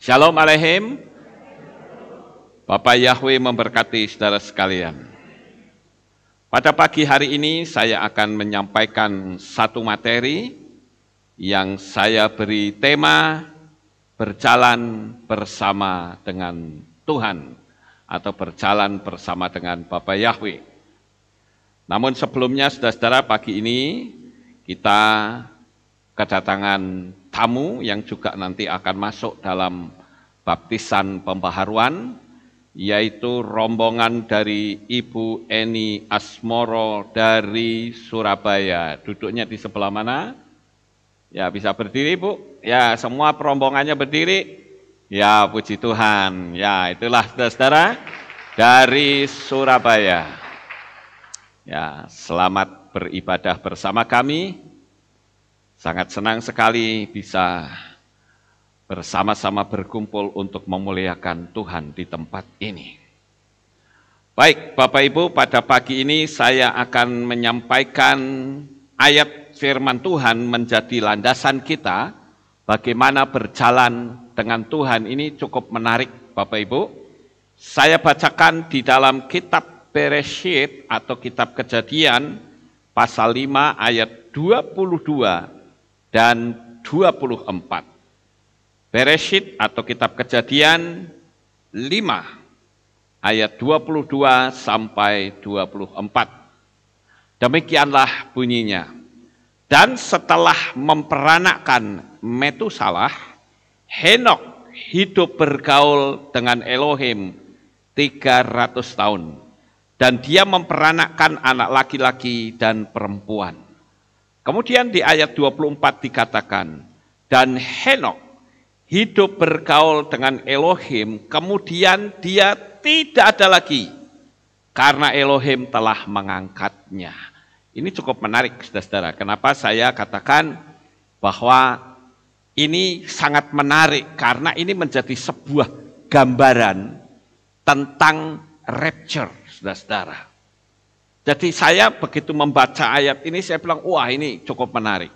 Shalom Aleihim. Bapak Yahweh memberkati saudara sekalian. Pada pagi hari ini saya akan menyampaikan satu materi yang saya beri tema berjalan bersama dengan Tuhan atau berjalan bersama dengan Bapak Yahweh. Namun sebelumnya saudara-saudara pagi ini kita kedatangan tamu yang juga nanti akan masuk dalam baptisan pembaharuan, yaitu rombongan dari Ibu Eni Asmoro dari Surabaya. Duduknya di sebelah mana? Ya bisa berdiri Bu. Ya semua perombongannya berdiri. Ya puji Tuhan. Ya itulah saudara-saudara dari Surabaya. Ya selamat beribadah bersama kami. Sangat senang sekali bisa bersama-sama berkumpul untuk memuliakan Tuhan di tempat ini. Baik, Bapak Ibu, pada pagi ini saya akan menyampaikan ayat firman Tuhan menjadi landasan kita bagaimana berjalan dengan Tuhan ini cukup menarik, Bapak Ibu. Saya bacakan di dalam kitab Bereshit atau kitab Kejadian pasal 5 ayat 22 dan 24. Bereshit atau kitab kejadian 5 ayat 22 sampai 24. Demikianlah bunyinya. Dan setelah memperanakan Metusalah, Henok hidup bergaul dengan Elohim 300 tahun. Dan dia memperanakkan anak laki-laki dan perempuan. Kemudian di ayat 24 dikatakan, dan Henok hidup bergaul dengan Elohim, kemudian dia tidak ada lagi karena Elohim telah mengangkatnya. Ini cukup menarik, saudara-saudara. Kenapa saya katakan bahwa ini sangat menarik karena ini menjadi sebuah gambaran tentang rapture, saudara-saudara. Jadi saya begitu membaca ayat ini saya bilang, wah ini cukup menarik.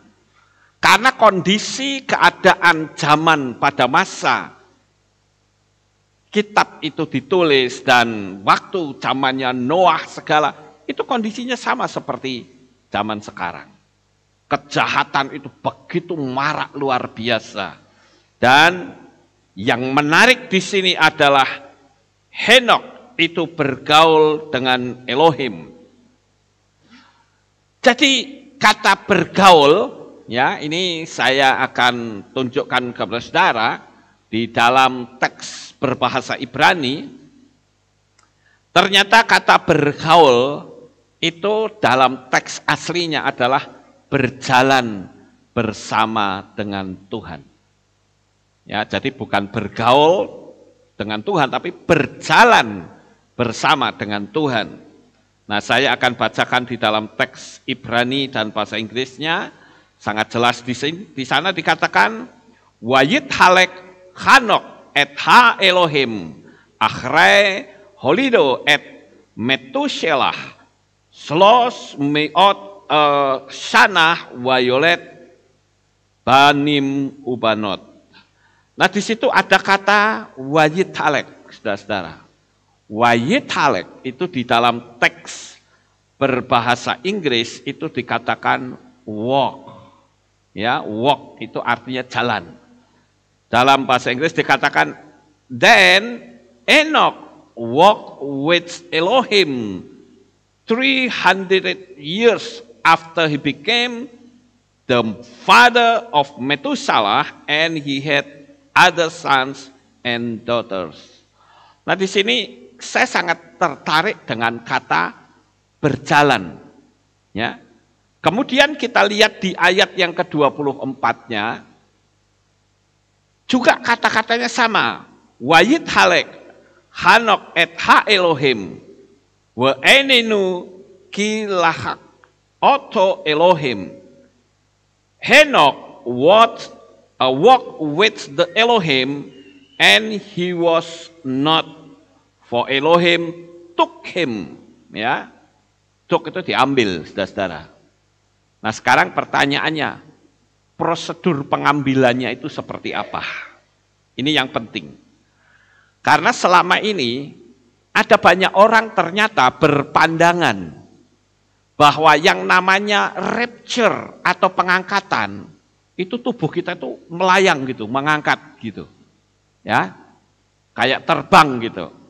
Karena kondisi keadaan zaman pada masa kitab itu ditulis dan waktu zamannya Noah segala, itu kondisinya sama seperti zaman sekarang. Kejahatan itu begitu marak luar biasa. Dan yang menarik di sini adalah Henok itu bergaul dengan Elohim, jadi kata bergaul ya ini saya akan tunjukkan kepada saudara di dalam teks berbahasa Ibrani ternyata kata bergaul itu dalam teks aslinya adalah berjalan bersama dengan Tuhan. Ya, jadi bukan bergaul dengan Tuhan tapi berjalan bersama dengan Tuhan. Nah, saya akan bacakan di dalam teks Ibrani dan bahasa Inggrisnya sangat jelas di sini di sana dikatakan wayit halek hanok et ha Elohim akhre holido et metushelah slos meot uh, e, sanah wayolet banim ubanot. Nah di situ ada kata wayit halek, saudara-saudara. Wayitalek itu di dalam teks berbahasa Inggris itu dikatakan walk. Ya, walk itu artinya jalan. Dalam bahasa Inggris dikatakan then Enoch walk with Elohim 300 years after he became the father of Methuselah and he had other sons and daughters. Nah di sini saya sangat tertarik dengan kata berjalan. Ya. Kemudian kita lihat di ayat yang ke-24-nya juga kata-katanya sama. Wayit halek hanok et ha Elohim wa eninu kilahak oto Elohim. Henok what uh, a walk with the Elohim and he was not For Elohim took him. Ya. Took itu diambil, saudara-saudara. Nah sekarang pertanyaannya, prosedur pengambilannya itu seperti apa? Ini yang penting. Karena selama ini ada banyak orang ternyata berpandangan bahwa yang namanya rapture atau pengangkatan itu tubuh kita itu melayang gitu, mengangkat gitu. Ya. Kayak terbang gitu.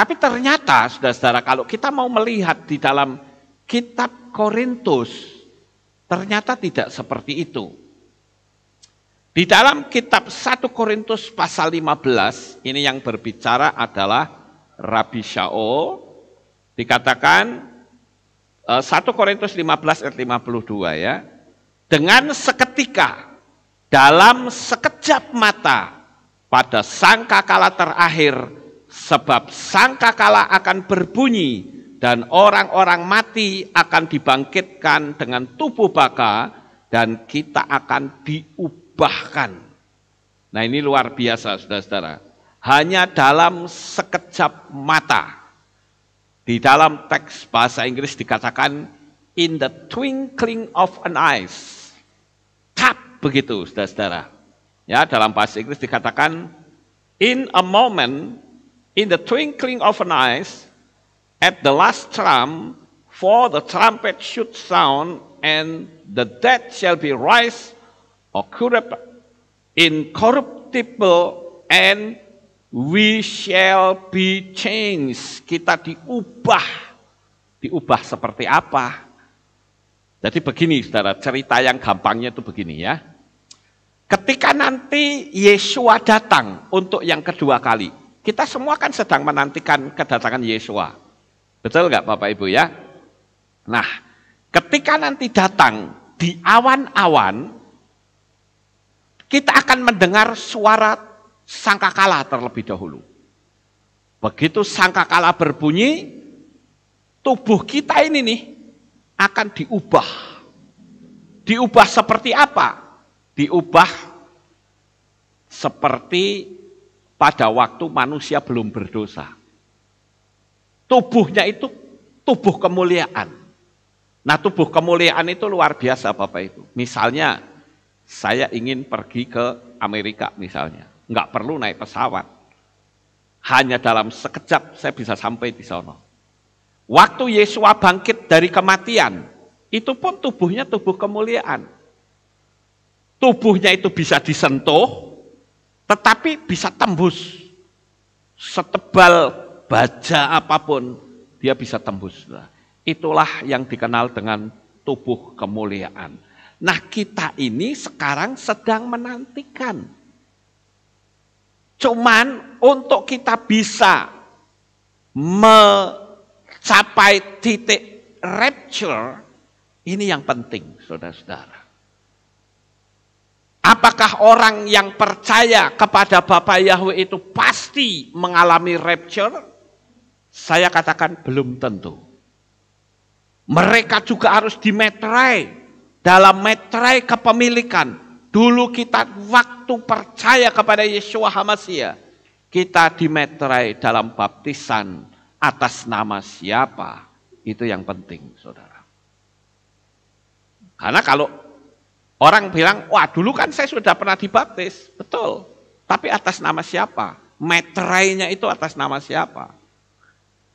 Tapi ternyata, saudara-saudara, kalau kita mau melihat di dalam kitab Korintus, ternyata tidak seperti itu. Di dalam kitab 1 Korintus pasal 15, ini yang berbicara adalah Rabi Shaul, dikatakan 1 eh, Korintus 15 ayat 52 ya. Dengan seketika dalam sekejap mata pada sangkakala terakhir sebab sangkakala akan berbunyi dan orang-orang mati akan dibangkitkan dengan tubuh baka dan kita akan diubahkan. Nah ini luar biasa saudara-saudara. Hanya dalam sekejap mata. Di dalam teks bahasa Inggris dikatakan in the twinkling of an eyes. Tap begitu saudara-saudara. Ya dalam bahasa Inggris dikatakan in a moment in the twinkling of an eye, at the last trump, for the trumpet should sound, and the dead shall be raised, or corrupt, incorruptible, and we shall be changed. Kita diubah. Diubah seperti apa? Jadi begini saudara, cerita yang gampangnya itu begini ya. Ketika nanti Yesua datang untuk yang kedua kali, kita semua kan sedang menantikan kedatangan Yesua. Betul nggak Bapak Ibu ya? Nah, ketika nanti datang di awan-awan, kita akan mendengar suara sangkakala terlebih dahulu. Begitu sangkakala berbunyi, tubuh kita ini nih akan diubah. Diubah seperti apa? Diubah seperti pada waktu manusia belum berdosa. Tubuhnya itu tubuh kemuliaan. Nah tubuh kemuliaan itu luar biasa Bapak Ibu. Misalnya saya ingin pergi ke Amerika misalnya. Enggak perlu naik pesawat. Hanya dalam sekejap saya bisa sampai di sana. Waktu Yesus bangkit dari kematian, itu pun tubuhnya tubuh kemuliaan. Tubuhnya itu bisa disentuh, tetapi bisa tembus setebal baja apapun dia bisa tembus. Nah, itulah yang dikenal dengan tubuh kemuliaan. Nah, kita ini sekarang sedang menantikan. Cuman untuk kita bisa mencapai titik rapture ini yang penting, saudara-saudara. Apakah orang yang percaya kepada Bapak Yahweh itu pasti mengalami rapture? Saya katakan belum tentu. Mereka juga harus dimeterai dalam meterai kepemilikan. Dulu kita waktu percaya kepada Yeshua Hamasya, kita dimeterai dalam baptisan atas nama siapa. Itu yang penting, saudara. Karena kalau Orang bilang, wah dulu kan saya sudah pernah dibaptis. Betul. Tapi atas nama siapa? Meterainya itu atas nama siapa?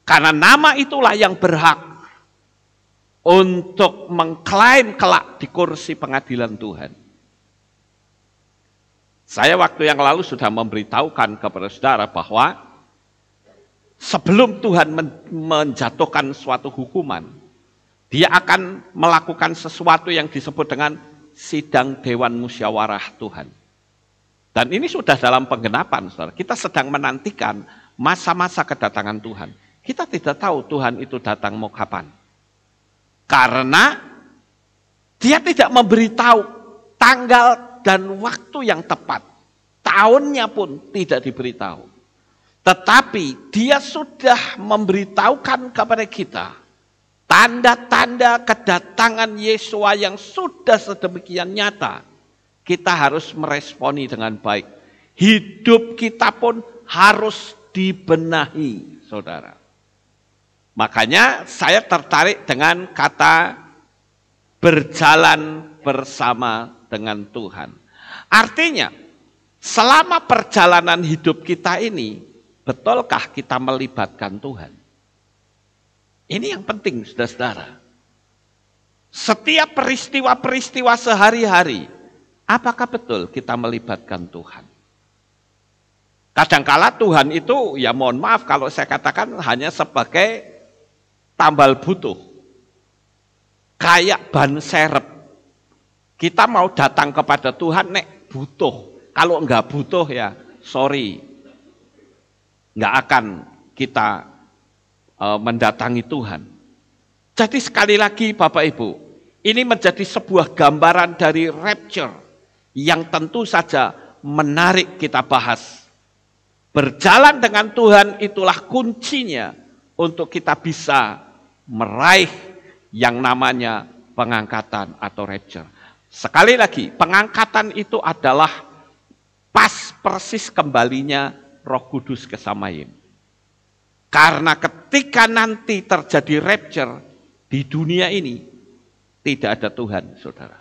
Karena nama itulah yang berhak untuk mengklaim kelak di kursi pengadilan Tuhan. Saya waktu yang lalu sudah memberitahukan kepada saudara bahwa sebelum Tuhan menjatuhkan suatu hukuman, dia akan melakukan sesuatu yang disebut dengan sidang Dewan Musyawarah Tuhan. Dan ini sudah dalam penggenapan, saudara. Kita sedang menantikan masa-masa kedatangan Tuhan. Kita tidak tahu Tuhan itu datang mau kapan. Karena dia tidak memberitahu tanggal dan waktu yang tepat. Tahunnya pun tidak diberitahu. Tetapi dia sudah memberitahukan kepada kita tanda-tanda kedatangan Yesua yang sudah sedemikian nyata, kita harus meresponi dengan baik. Hidup kita pun harus dibenahi, saudara. Makanya saya tertarik dengan kata berjalan bersama dengan Tuhan. Artinya, selama perjalanan hidup kita ini, betulkah kita melibatkan Tuhan? Ini yang penting, saudara-saudara. Setiap peristiwa-peristiwa sehari-hari, apakah betul kita melibatkan Tuhan? Kadangkala Tuhan itu, ya mohon maaf kalau saya katakan hanya sebagai tambal butuh. Kayak ban serep. Kita mau datang kepada Tuhan, nek butuh. Kalau enggak butuh ya, sorry. Enggak akan kita Eh, mendatangi Tuhan. Jadi sekali lagi Bapak Ibu, ini menjadi sebuah gambaran dari rapture yang tentu saja menarik kita bahas. Berjalan dengan Tuhan itulah kuncinya untuk kita bisa meraih yang namanya pengangkatan atau rapture. Sekali lagi, pengangkatan itu adalah pas persis kembalinya Roh Kudus ke Samayim. Karena ketika nanti terjadi rapture di dunia ini tidak ada Tuhan, Saudara.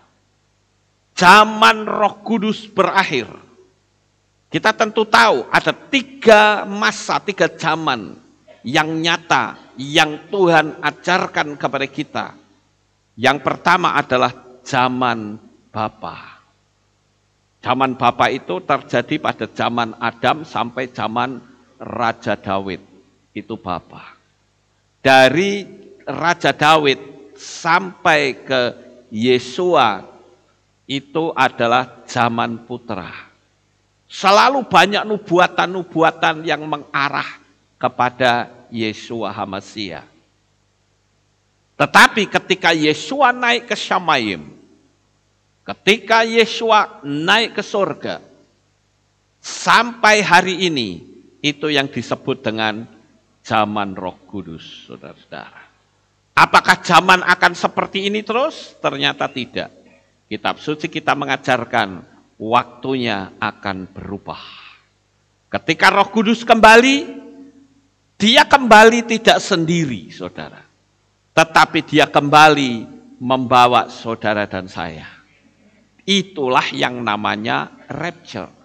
Zaman Roh Kudus berakhir. Kita tentu tahu ada tiga masa, tiga zaman yang nyata yang Tuhan ajarkan kepada kita. Yang pertama adalah zaman Bapa. Zaman Bapa itu terjadi pada zaman Adam sampai zaman Raja Dawid itu Bapa. Dari Raja dawid sampai ke Yesua itu adalah zaman putra. Selalu banyak nubuatan-nubuatan yang mengarah kepada Yesua hamasya Tetapi ketika Yesua naik ke Syamayim, ketika Yesua naik ke surga, sampai hari ini, itu yang disebut dengan zaman Roh Kudus, saudara-saudara. Apakah zaman akan seperti ini terus? Ternyata tidak. Kitab suci kita mengajarkan waktunya akan berubah. Ketika Roh Kudus kembali, dia kembali tidak sendiri, saudara. Tetapi dia kembali membawa saudara dan saya. Itulah yang namanya rapture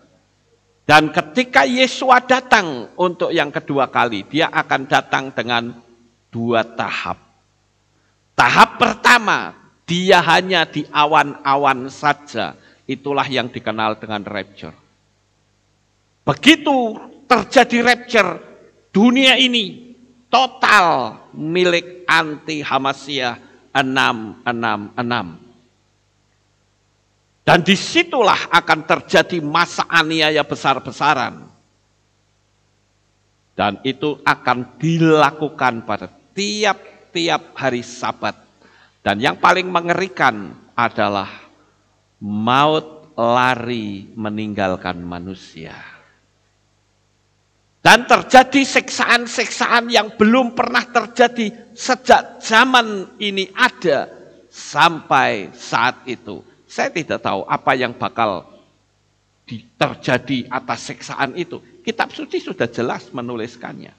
dan ketika Yesus datang untuk yang kedua kali, dia akan datang dengan dua tahap. Tahap pertama, dia hanya di awan-awan saja. Itulah yang dikenal dengan rapture. Begitu terjadi rapture, dunia ini total milik anti Hamasiah 666. Dan disitulah akan terjadi masa aniaya besar-besaran. Dan itu akan dilakukan pada tiap-tiap hari sabat. Dan yang paling mengerikan adalah maut lari meninggalkan manusia. Dan terjadi seksaan-seksaan yang belum pernah terjadi sejak zaman ini ada sampai saat itu saya tidak tahu apa yang bakal terjadi atas seksaan itu. Kitab suci sudah jelas menuliskannya.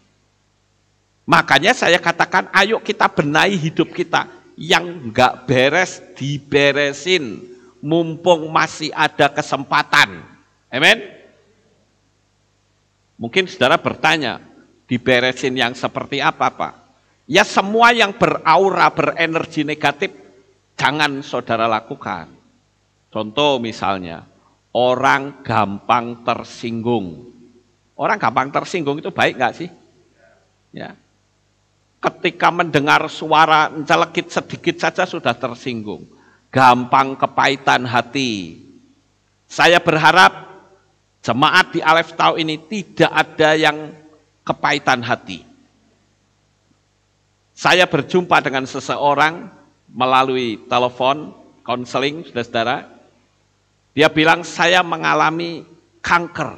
Makanya saya katakan ayo kita benahi hidup kita. Yang nggak beres diberesin. Mumpung masih ada kesempatan. Amin. Mungkin saudara bertanya, diberesin yang seperti apa Pak? Ya semua yang beraura, berenergi negatif, jangan saudara lakukan. Contoh misalnya, orang gampang tersinggung. Orang gampang tersinggung itu baik nggak sih? Ya. Ketika mendengar suara celekit sedikit saja sudah tersinggung. Gampang kepahitan hati. Saya berharap jemaat di Alef Tau ini tidak ada yang kepahitan hati. Saya berjumpa dengan seseorang melalui telepon, konseling, saudara-saudara, dia bilang saya mengalami kanker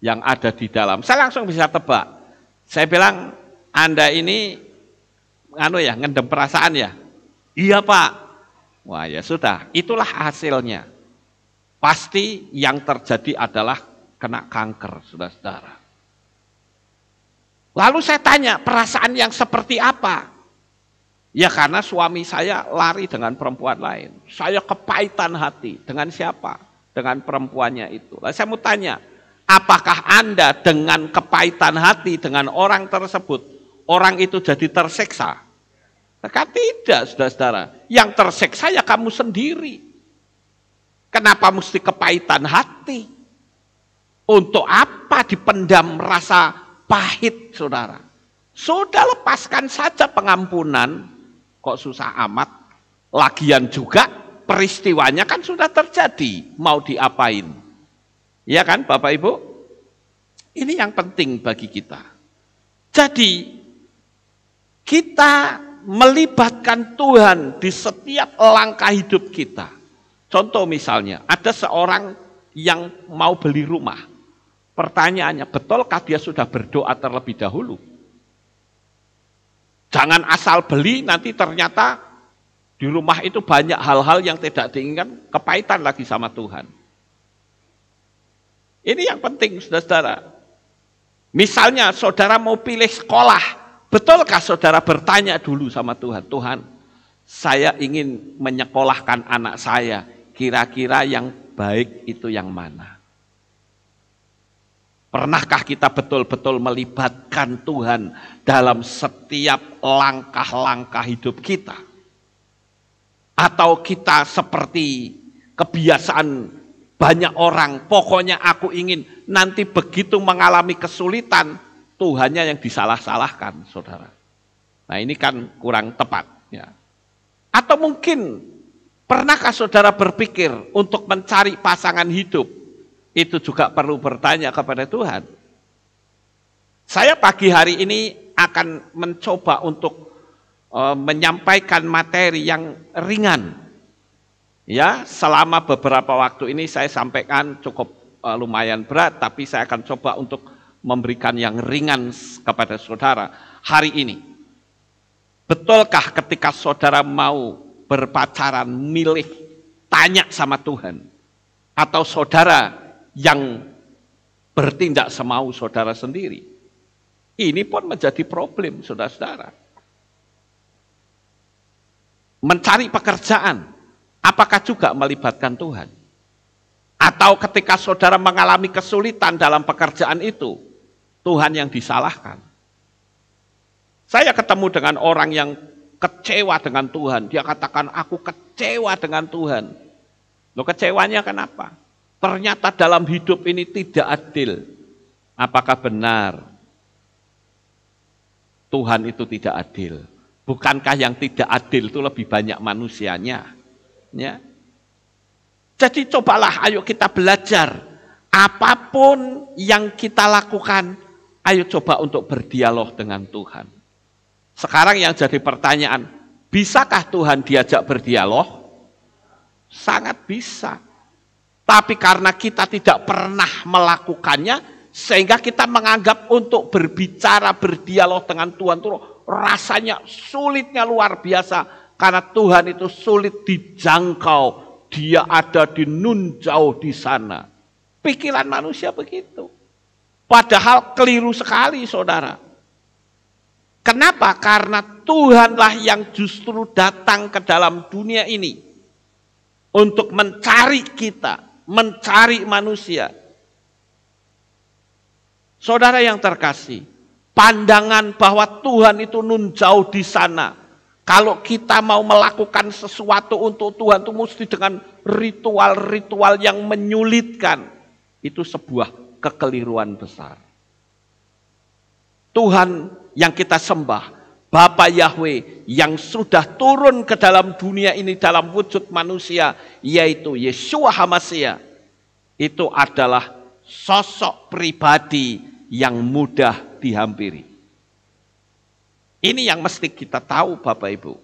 yang ada di dalam. Saya langsung bisa tebak. Saya bilang Anda ini anu ya, ngendem perasaan ya. Iya, Pak. Wah, ya sudah. Itulah hasilnya. Pasti yang terjadi adalah kena kanker, Saudara-saudara. Lalu saya tanya, perasaan yang seperti apa? Ya karena suami saya lari dengan perempuan lain. Saya kepahitan hati. Dengan siapa? Dengan perempuannya itu. Lalu saya mau tanya, apakah Anda dengan kepahitan hati dengan orang tersebut, orang itu jadi terseksa? Maka nah, tidak, saudara-saudara. Yang terseksa ya kamu sendiri. Kenapa mesti kepahitan hati? Untuk apa dipendam rasa pahit, saudara? Sudah lepaskan saja pengampunan Kok susah amat? Lagian juga peristiwanya kan sudah terjadi, mau diapain? ya kan Bapak Ibu? Ini yang penting bagi kita. Jadi kita melibatkan Tuhan di setiap langkah hidup kita. Contoh misalnya, ada seorang yang mau beli rumah. Pertanyaannya, betulkah dia sudah berdoa terlebih dahulu? Jangan asal beli nanti ternyata di rumah itu banyak hal-hal yang tidak diinginkan, kepahitan lagi sama Tuhan. Ini yang penting saudara-saudara. Misalnya saudara mau pilih sekolah, betulkah saudara bertanya dulu sama Tuhan, Tuhan saya ingin menyekolahkan anak saya, kira-kira yang baik itu yang mana? Pernahkah kita betul-betul melibatkan Tuhan dalam setiap langkah-langkah hidup kita? Atau kita seperti kebiasaan banyak orang, pokoknya aku ingin nanti begitu mengalami kesulitan, Tuhannya yang disalah-salahkan, saudara. Nah ini kan kurang tepat. Ya. Atau mungkin pernahkah saudara berpikir untuk mencari pasangan hidup, itu juga perlu bertanya kepada Tuhan. Saya pagi hari ini akan mencoba untuk uh, menyampaikan materi yang ringan. Ya, selama beberapa waktu ini saya sampaikan cukup uh, lumayan berat, tapi saya akan coba untuk memberikan yang ringan kepada saudara hari ini. Betulkah ketika saudara mau berpacaran milih tanya sama Tuhan atau saudara yang bertindak semau saudara sendiri. Ini pun menjadi problem saudara-saudara. Mencari pekerjaan, apakah juga melibatkan Tuhan? Atau ketika saudara mengalami kesulitan dalam pekerjaan itu, Tuhan yang disalahkan. Saya ketemu dengan orang yang kecewa dengan Tuhan. Dia katakan, aku kecewa dengan Tuhan. Lo kecewanya kenapa? ternyata dalam hidup ini tidak adil. Apakah benar Tuhan itu tidak adil? Bukankah yang tidak adil itu lebih banyak manusianya? Ya. Jadi cobalah ayo kita belajar apapun yang kita lakukan, ayo coba untuk berdialog dengan Tuhan. Sekarang yang jadi pertanyaan, bisakah Tuhan diajak berdialog? Sangat bisa. Tapi karena kita tidak pernah melakukannya, sehingga kita menganggap untuk berbicara, berdialog dengan Tuhan itu rasanya sulitnya luar biasa. Karena Tuhan itu sulit dijangkau. Dia ada di nun jauh di sana. Pikiran manusia begitu. Padahal keliru sekali saudara. Kenapa? Karena Tuhanlah yang justru datang ke dalam dunia ini untuk mencari kita, mencari manusia. Saudara yang terkasih, pandangan bahwa Tuhan itu nun jauh di sana. Kalau kita mau melakukan sesuatu untuk Tuhan itu mesti dengan ritual-ritual yang menyulitkan. Itu sebuah kekeliruan besar. Tuhan yang kita sembah Bapak Yahweh yang sudah turun ke dalam dunia ini dalam wujud manusia yaitu Yeshua Hamasya itu adalah sosok pribadi yang mudah dihampiri. Ini yang mesti kita tahu Bapak Ibu.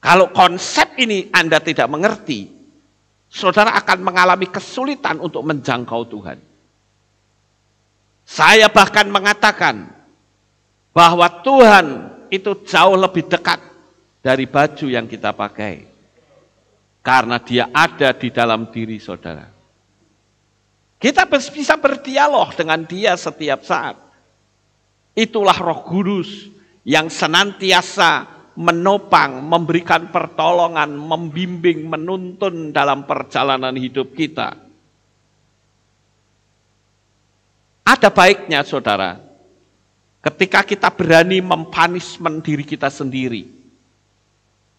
Kalau konsep ini Anda tidak mengerti, saudara akan mengalami kesulitan untuk menjangkau Tuhan. Saya bahkan mengatakan, bahwa Tuhan itu jauh lebih dekat dari baju yang kita pakai. Karena dia ada di dalam diri saudara. Kita bisa berdialog dengan dia setiap saat. Itulah roh kudus yang senantiasa menopang, memberikan pertolongan, membimbing, menuntun dalam perjalanan hidup kita. Ada baiknya saudara, Ketika kita berani mempanismen diri kita sendiri.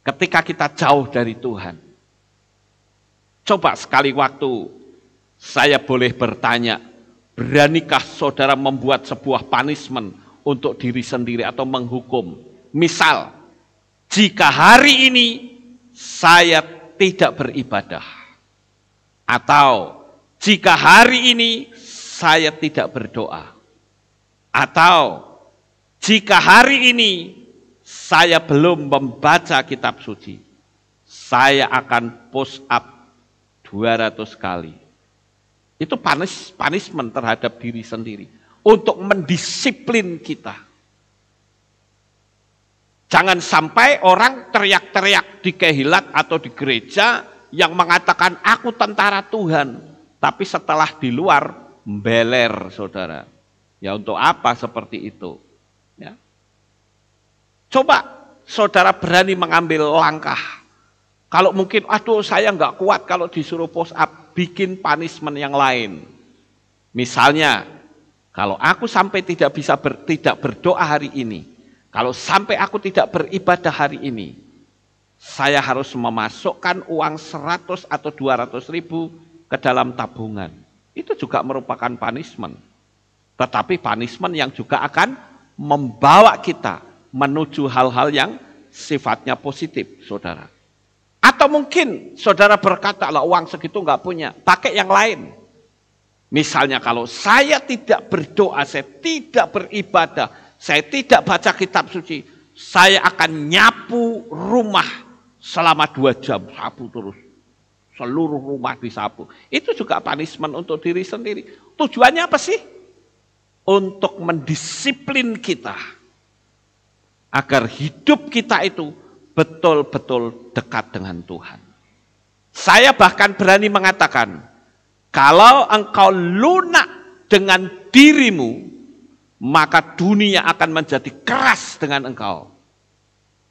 Ketika kita jauh dari Tuhan. Coba sekali waktu saya boleh bertanya, beranikah saudara membuat sebuah panismen untuk diri sendiri atau menghukum? Misal, jika hari ini saya tidak beribadah, atau jika hari ini saya tidak berdoa, atau jika hari ini saya belum membaca kitab suci, saya akan push up 200 kali. Itu panis, punishment terhadap diri sendiri. Untuk mendisiplin kita. Jangan sampai orang teriak-teriak di kehilat atau di gereja yang mengatakan aku tentara Tuhan. Tapi setelah di luar, beler saudara. Ya untuk apa seperti itu? Ya. Coba saudara berani mengambil langkah. Kalau mungkin, aduh saya nggak kuat kalau disuruh post up, bikin punishment yang lain. Misalnya, kalau aku sampai tidak bisa ber, tidak berdoa hari ini, kalau sampai aku tidak beribadah hari ini, saya harus memasukkan uang 100 atau 200 ribu ke dalam tabungan. Itu juga merupakan punishment. Tetapi punishment yang juga akan membawa kita menuju hal-hal yang sifatnya positif, saudara. Atau mungkin saudara berkata, lah uang segitu nggak punya, pakai yang lain. Misalnya kalau saya tidak berdoa, saya tidak beribadah, saya tidak baca kitab suci, saya akan nyapu rumah selama dua jam, sapu terus. Seluruh rumah disapu. Itu juga punishment untuk diri sendiri. Tujuannya apa sih? untuk mendisiplin kita agar hidup kita itu betul-betul dekat dengan Tuhan. Saya bahkan berani mengatakan, kalau engkau lunak dengan dirimu, maka dunia akan menjadi keras dengan engkau.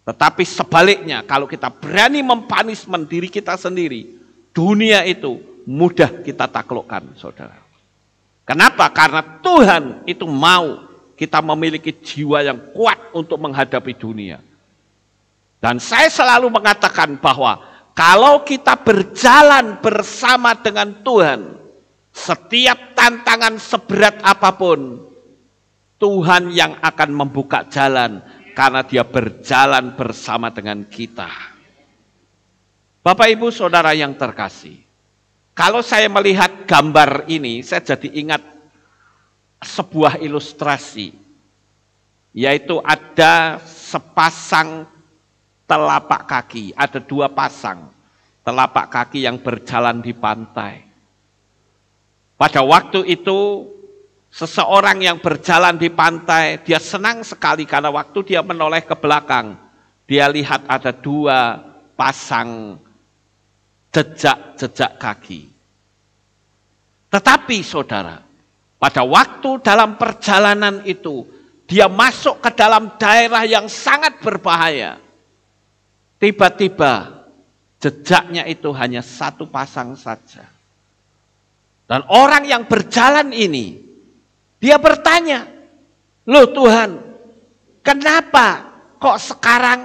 Tetapi sebaliknya, kalau kita berani mempanis mendiri kita sendiri, dunia itu mudah kita taklukkan, saudara. Kenapa? Karena Tuhan itu mau kita memiliki jiwa yang kuat untuk menghadapi dunia. Dan saya selalu mengatakan bahwa kalau kita berjalan bersama dengan Tuhan, setiap tantangan seberat apapun, Tuhan yang akan membuka jalan karena dia berjalan bersama dengan kita. Bapak Ibu Saudara yang terkasih, kalau saya melihat gambar ini, saya jadi ingat sebuah ilustrasi, yaitu ada sepasang telapak kaki, ada dua pasang telapak kaki yang berjalan di pantai. Pada waktu itu, seseorang yang berjalan di pantai, dia senang sekali karena waktu dia menoleh ke belakang, dia lihat ada dua pasang jejak-jejak kaki. Tetapi saudara, pada waktu dalam perjalanan itu, dia masuk ke dalam daerah yang sangat berbahaya. Tiba-tiba jejaknya itu hanya satu pasang saja. Dan orang yang berjalan ini, dia bertanya, Loh Tuhan, kenapa kok sekarang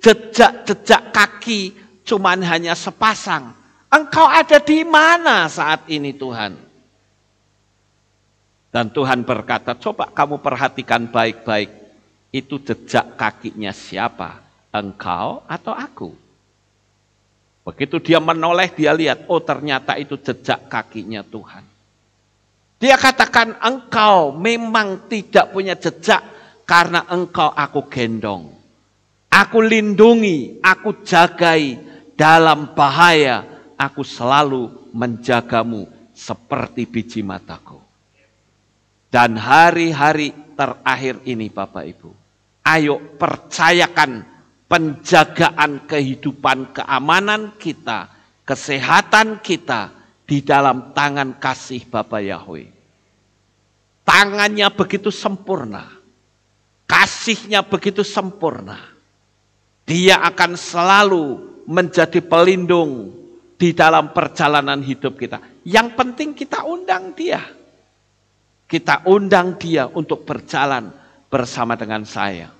jejak-jejak kaki cuman hanya sepasang. Engkau ada di mana saat ini Tuhan? Dan Tuhan berkata, coba kamu perhatikan baik-baik. Itu jejak kakinya siapa? Engkau atau aku? Begitu dia menoleh, dia lihat, oh ternyata itu jejak kakinya Tuhan. Dia katakan, engkau memang tidak punya jejak karena engkau aku gendong. Aku lindungi, aku jagai, dalam bahaya aku selalu menjagamu seperti biji mataku. Dan hari-hari terakhir ini Bapak Ibu, ayo percayakan penjagaan kehidupan keamanan kita, kesehatan kita di dalam tangan kasih Bapak Yahweh. Tangannya begitu sempurna, kasihnya begitu sempurna. Dia akan selalu menjadi pelindung di dalam perjalanan hidup kita. Yang penting kita undang dia. Kita undang dia untuk berjalan bersama dengan saya.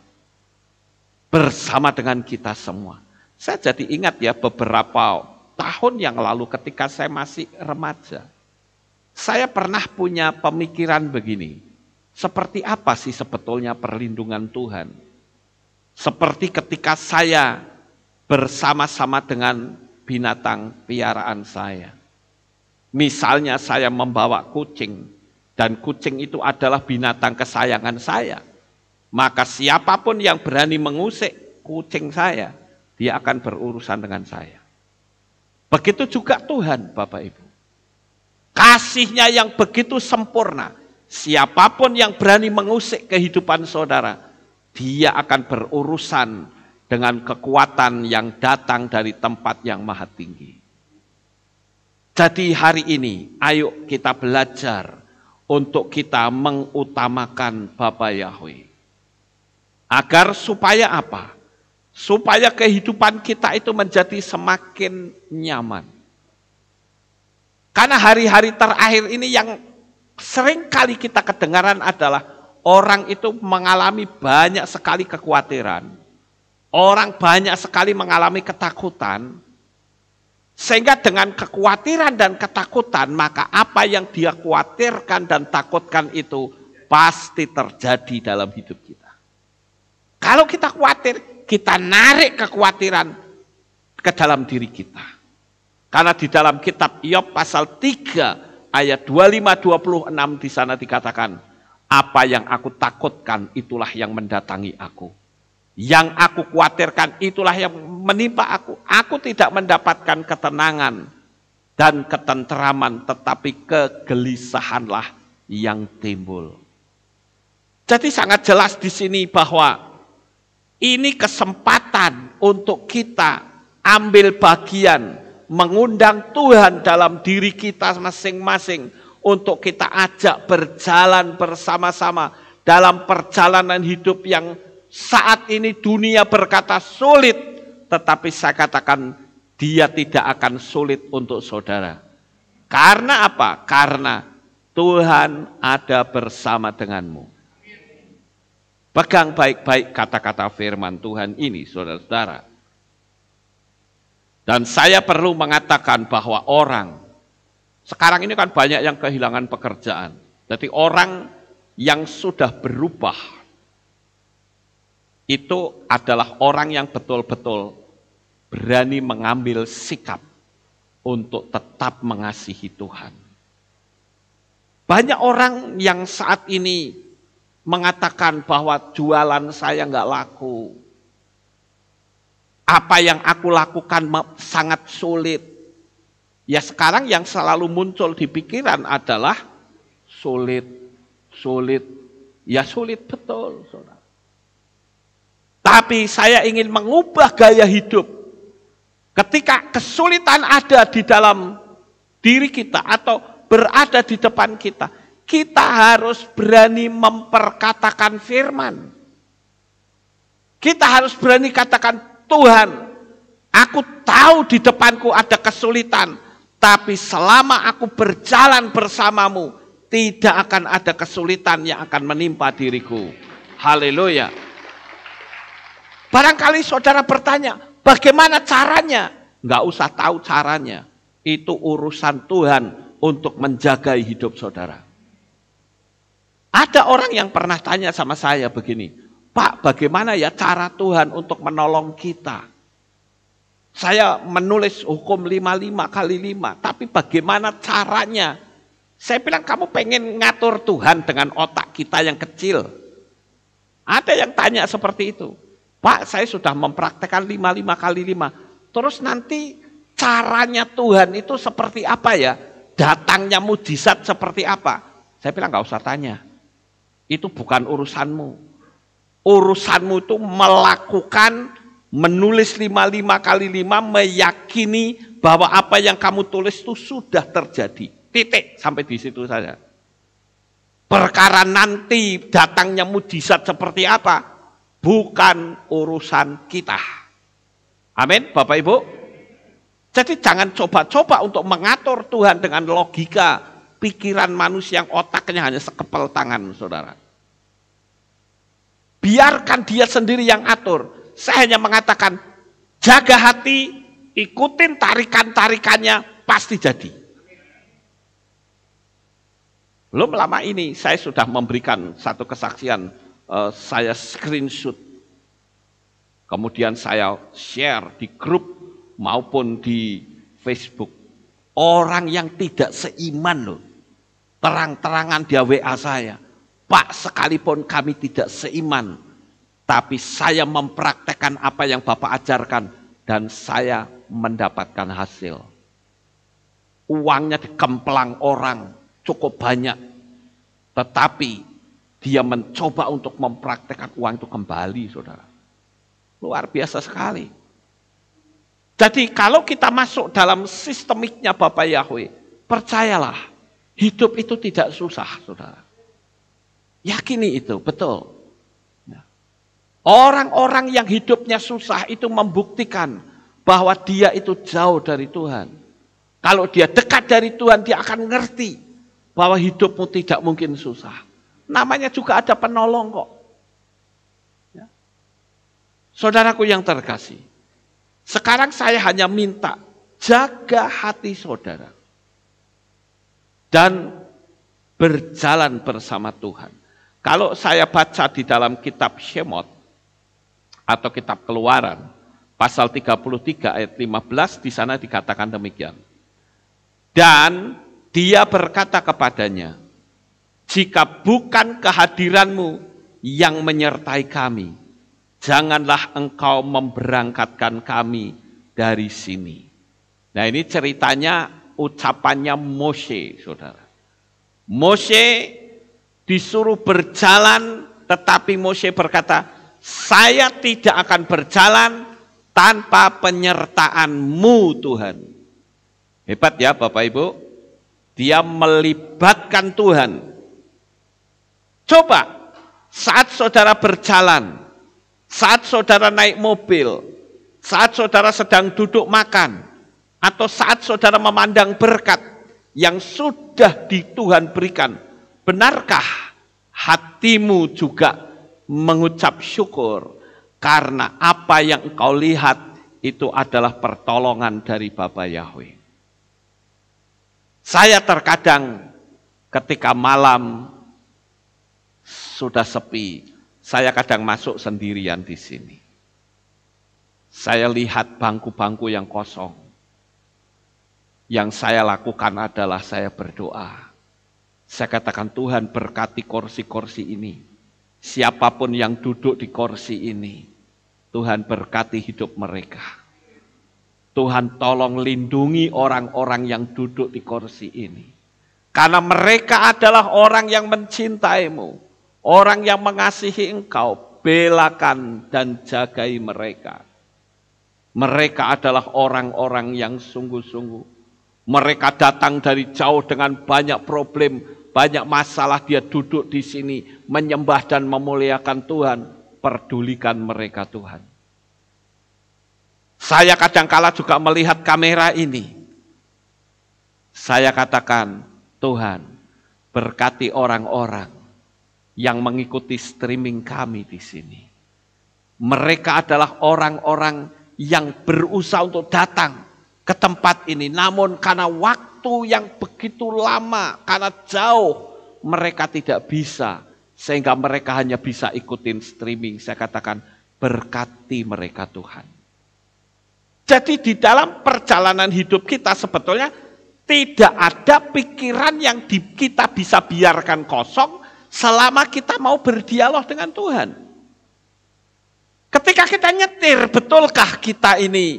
Bersama dengan kita semua. Saya jadi ingat ya beberapa tahun yang lalu ketika saya masih remaja. Saya pernah punya pemikiran begini. Seperti apa sih sebetulnya perlindungan Tuhan? Seperti ketika saya bersama-sama dengan binatang piaraan saya. Misalnya saya membawa kucing dan kucing itu adalah binatang kesayangan saya. Maka siapapun yang berani mengusik kucing saya, dia akan berurusan dengan saya. Begitu juga Tuhan, Bapak Ibu. Kasihnya yang begitu sempurna. Siapapun yang berani mengusik kehidupan saudara, dia akan berurusan dengan kekuatan yang datang dari tempat yang maha tinggi. Jadi hari ini ayo kita belajar untuk kita mengutamakan Bapa Yahweh. Agar supaya apa? Supaya kehidupan kita itu menjadi semakin nyaman. Karena hari-hari terakhir ini yang sering kali kita kedengaran adalah orang itu mengalami banyak sekali kekhawatiran. Orang banyak sekali mengalami ketakutan, sehingga dengan kekhawatiran dan ketakutan, maka apa yang dia khawatirkan dan takutkan itu pasti terjadi dalam hidup kita. Kalau kita khawatir, kita narik kekhawatiran ke dalam diri kita. Karena di dalam kitab Iyob pasal 3 ayat 25 26 di sana dikatakan, apa yang aku takutkan itulah yang mendatangi aku. Yang aku khawatirkan itulah yang menimpa aku. Aku tidak mendapatkan ketenangan dan ketenteraman, tetapi kegelisahanlah yang timbul. Jadi sangat jelas di sini bahwa ini kesempatan untuk kita ambil bagian mengundang Tuhan dalam diri kita masing-masing untuk kita ajak berjalan bersama-sama dalam perjalanan hidup yang saat ini dunia berkata sulit, tetapi saya katakan dia tidak akan sulit untuk saudara. Karena apa? Karena Tuhan ada bersama denganmu. Pegang baik-baik kata-kata firman Tuhan ini, saudara-saudara. Dan saya perlu mengatakan bahwa orang, sekarang ini kan banyak yang kehilangan pekerjaan. Jadi orang yang sudah berubah itu adalah orang yang betul-betul berani mengambil sikap untuk tetap mengasihi Tuhan. Banyak orang yang saat ini mengatakan bahwa jualan saya nggak laku. Apa yang aku lakukan sangat sulit. Ya sekarang yang selalu muncul di pikiran adalah sulit, sulit, ya sulit betul. Saudara. Tapi saya ingin mengubah gaya hidup. Ketika kesulitan ada di dalam diri kita atau berada di depan kita, kita harus berani memperkatakan firman. Kita harus berani katakan, Tuhan, aku tahu di depanku ada kesulitan, tapi selama aku berjalan bersamamu, tidak akan ada kesulitan yang akan menimpa diriku. Haleluya! Barangkali saudara bertanya, bagaimana caranya? Enggak usah tahu caranya. Itu urusan Tuhan untuk menjaga hidup saudara. Ada orang yang pernah tanya sama saya begini, Pak bagaimana ya cara Tuhan untuk menolong kita? Saya menulis hukum 55 kali 5, tapi bagaimana caranya? Saya bilang kamu pengen ngatur Tuhan dengan otak kita yang kecil. Ada yang tanya seperti itu. Pak, saya sudah mempraktekkan lima lima kali lima. Terus nanti caranya Tuhan itu seperti apa ya? Datangnya mujizat seperti apa? Saya bilang nggak usah tanya. Itu bukan urusanmu. Urusanmu itu melakukan menulis lima lima kali lima meyakini bahwa apa yang kamu tulis itu sudah terjadi. Titik sampai di situ saja. Perkara nanti datangnya mujizat seperti apa? bukan urusan kita. Amin, Bapak Ibu. Jadi jangan coba-coba untuk mengatur Tuhan dengan logika pikiran manusia yang otaknya hanya sekepal tangan, saudara. Biarkan dia sendiri yang atur. Saya hanya mengatakan, jaga hati, ikutin tarikan-tarikannya, pasti jadi. Belum lama ini saya sudah memberikan satu kesaksian Eh, saya screenshot, kemudian saya share di grup maupun di Facebook. Orang yang tidak seiman loh, terang-terangan dia WA saya. Pak, sekalipun kami tidak seiman, tapi saya mempraktekkan apa yang Bapak ajarkan dan saya mendapatkan hasil. Uangnya dikemplang orang cukup banyak. Tetapi dia mencoba untuk mempraktekkan uang itu kembali, saudara. Luar biasa sekali. Jadi kalau kita masuk dalam sistemiknya Bapak Yahweh, percayalah, hidup itu tidak susah, saudara. Yakini itu, betul. Ya. Orang-orang yang hidupnya susah itu membuktikan bahwa dia itu jauh dari Tuhan. Kalau dia dekat dari Tuhan, dia akan ngerti bahwa hidupmu tidak mungkin susah. Namanya juga ada penolong kok. Ya. Saudaraku yang terkasih, sekarang saya hanya minta jaga hati saudara dan berjalan bersama Tuhan. Kalau saya baca di dalam kitab Shemot atau kitab Keluaran pasal 33 ayat 15 di sana dikatakan demikian. Dan dia berkata kepadanya, jika bukan kehadiranmu yang menyertai kami, janganlah engkau memberangkatkan kami dari sini. Nah ini ceritanya ucapannya Moshe, saudara. Moshe disuruh berjalan, tetapi Moshe berkata, saya tidak akan berjalan tanpa penyertaanmu Tuhan. Hebat ya Bapak Ibu. Dia melibatkan Tuhan Coba saat saudara berjalan, saat saudara naik mobil, saat saudara sedang duduk makan, atau saat saudara memandang berkat yang sudah di Tuhan berikan, benarkah hatimu juga mengucap syukur karena apa yang engkau lihat itu adalah pertolongan dari Bapa Yahweh. Saya terkadang ketika malam sudah sepi. Saya kadang masuk sendirian di sini. Saya lihat bangku-bangku yang kosong. Yang saya lakukan adalah saya berdoa. Saya katakan Tuhan berkati kursi-kursi ini. Siapapun yang duduk di kursi ini, Tuhan berkati hidup mereka. Tuhan tolong lindungi orang-orang yang duduk di kursi ini. Karena mereka adalah orang yang mencintaimu. Orang yang mengasihi engkau, belakan dan jagai mereka. Mereka adalah orang-orang yang sungguh-sungguh. Mereka datang dari jauh dengan banyak problem, banyak masalah. Dia duduk di sini, menyembah dan memuliakan Tuhan. Perdulikan mereka Tuhan. Saya kala juga melihat kamera ini. Saya katakan, Tuhan, berkati orang-orang yang mengikuti streaming kami di sini. Mereka adalah orang-orang yang berusaha untuk datang ke tempat ini. Namun karena waktu yang begitu lama, karena jauh, mereka tidak bisa. Sehingga mereka hanya bisa ikutin streaming. Saya katakan berkati mereka Tuhan. Jadi di dalam perjalanan hidup kita sebetulnya tidak ada pikiran yang kita bisa biarkan kosong Selama kita mau berdialog dengan Tuhan. Ketika kita nyetir, betulkah kita ini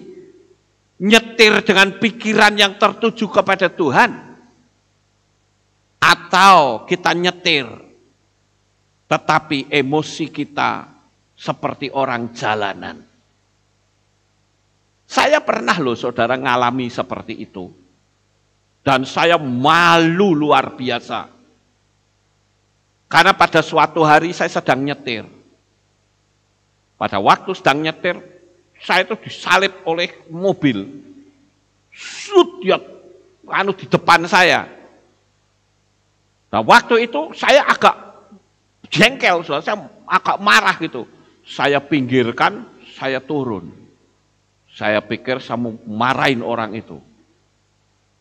nyetir dengan pikiran yang tertuju kepada Tuhan? Atau kita nyetir, tetapi emosi kita seperti orang jalanan. Saya pernah loh saudara ngalami seperti itu. Dan saya malu luar biasa karena pada suatu hari saya sedang nyetir. Pada waktu sedang nyetir, saya itu disalib oleh mobil. Sud ya, anu di depan saya. Nah, waktu itu saya agak jengkel, soalnya saya agak marah gitu. Saya pinggirkan, saya turun. Saya pikir saya mau marahin orang itu.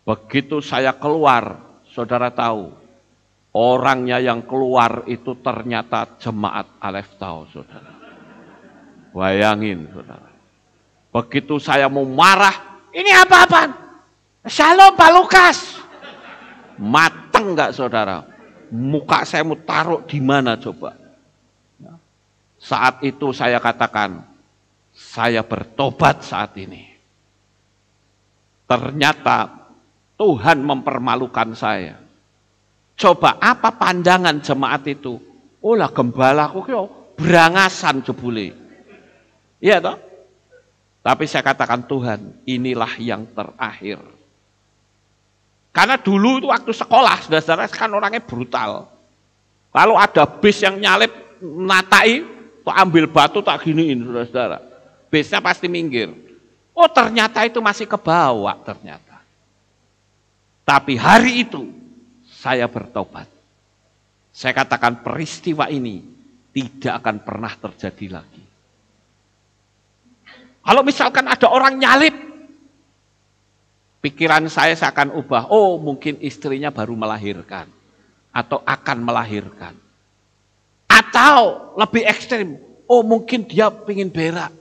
Begitu saya keluar, saudara tahu, Orangnya yang keluar itu ternyata jemaat Alef Tau, saudara. Bayangin, saudara. Begitu saya mau marah, ini apa-apaan? Shalom Pak Lukas. Mateng nggak saudara? Muka saya mau taruh di mana coba? Ya. Saat itu saya katakan, saya bertobat saat ini. Ternyata Tuhan mempermalukan saya Coba apa pandangan jemaat itu? Oh lah gembalaku kyo berangasan jebule. Iya toh? Tapi saya katakan Tuhan, inilah yang terakhir. Karena dulu itu waktu sekolah, saudara-saudara kan orangnya brutal. Kalau ada bis yang nyalip, natai, tuh ambil batu, tak giniin, saudara-saudara. Bisnya pasti minggir. Oh ternyata itu masih kebawa ternyata. Tapi hari itu saya bertobat. Saya katakan peristiwa ini tidak akan pernah terjadi lagi. Kalau misalkan ada orang nyalip, pikiran saya saya akan ubah. Oh, mungkin istrinya baru melahirkan atau akan melahirkan. Atau lebih ekstrim, oh mungkin dia ingin berak.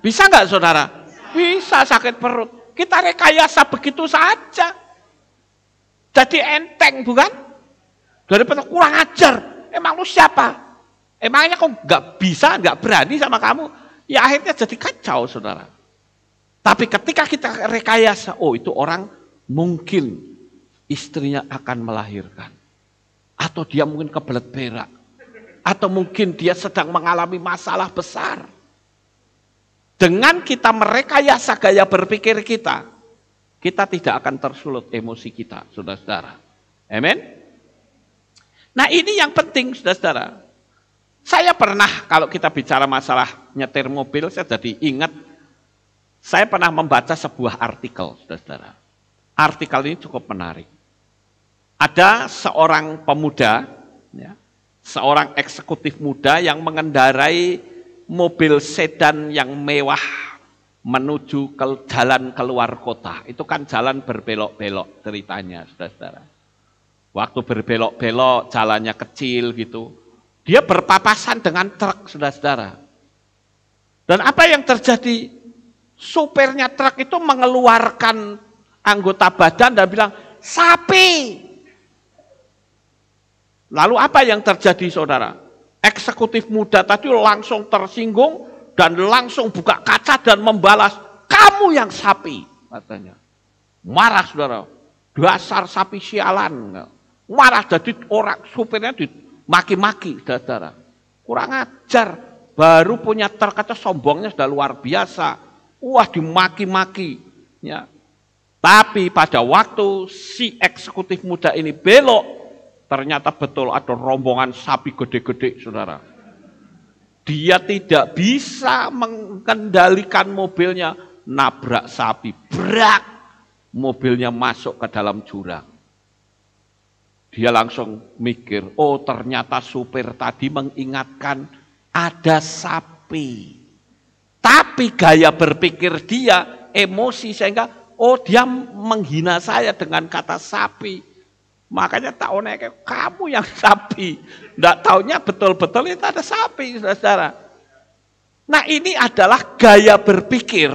Bisa nggak saudara? Bisa sakit perut. Kita rekayasa begitu saja. Jadi enteng bukan? Dari kurang ajar. Emang lu siapa? Emangnya kok nggak bisa, nggak berani sama kamu? Ya akhirnya jadi kacau saudara. Tapi ketika kita rekayasa, oh itu orang mungkin istrinya akan melahirkan. Atau dia mungkin kebelet perak, Atau mungkin dia sedang mengalami masalah besar. Dengan kita merekayasa gaya berpikir kita, kita tidak akan tersulut emosi kita, saudara-saudara. Amen. Nah ini yang penting, saudara-saudara. Saya pernah, kalau kita bicara masalah nyetir mobil, saya jadi ingat, saya pernah membaca sebuah artikel, saudara-saudara. Artikel ini cukup menarik. Ada seorang pemuda, ya, seorang eksekutif muda yang mengendarai mobil sedan yang mewah menuju ke jalan keluar kota. Itu kan jalan berbelok-belok ceritanya, saudara-saudara. Waktu berbelok-belok, jalannya kecil gitu. Dia berpapasan dengan truk, saudara-saudara. Dan apa yang terjadi? Supirnya truk itu mengeluarkan anggota badan dan bilang, sapi. Lalu apa yang terjadi saudara? Eksekutif muda tadi langsung tersinggung, dan langsung buka kaca dan membalas, kamu yang sapi, katanya. Marah saudara, dasar sapi sialan. Marah jadi orang supirnya dimaki-maki saudara. Kurang ajar, baru punya terkaca sombongnya sudah luar biasa. Wah dimaki-maki. Ya. Tapi pada waktu si eksekutif muda ini belok, ternyata betul ada rombongan sapi gede-gede saudara dia tidak bisa mengendalikan mobilnya, nabrak sapi, berak, mobilnya masuk ke dalam jurang. Dia langsung mikir, oh ternyata supir tadi mengingatkan ada sapi. Tapi gaya berpikir dia, emosi sehingga, oh dia menghina saya dengan kata sapi. Makanya tak onek kamu yang sapi. Tidak taunya betul-betul itu ada sapi, saudara Nah ini adalah gaya berpikir,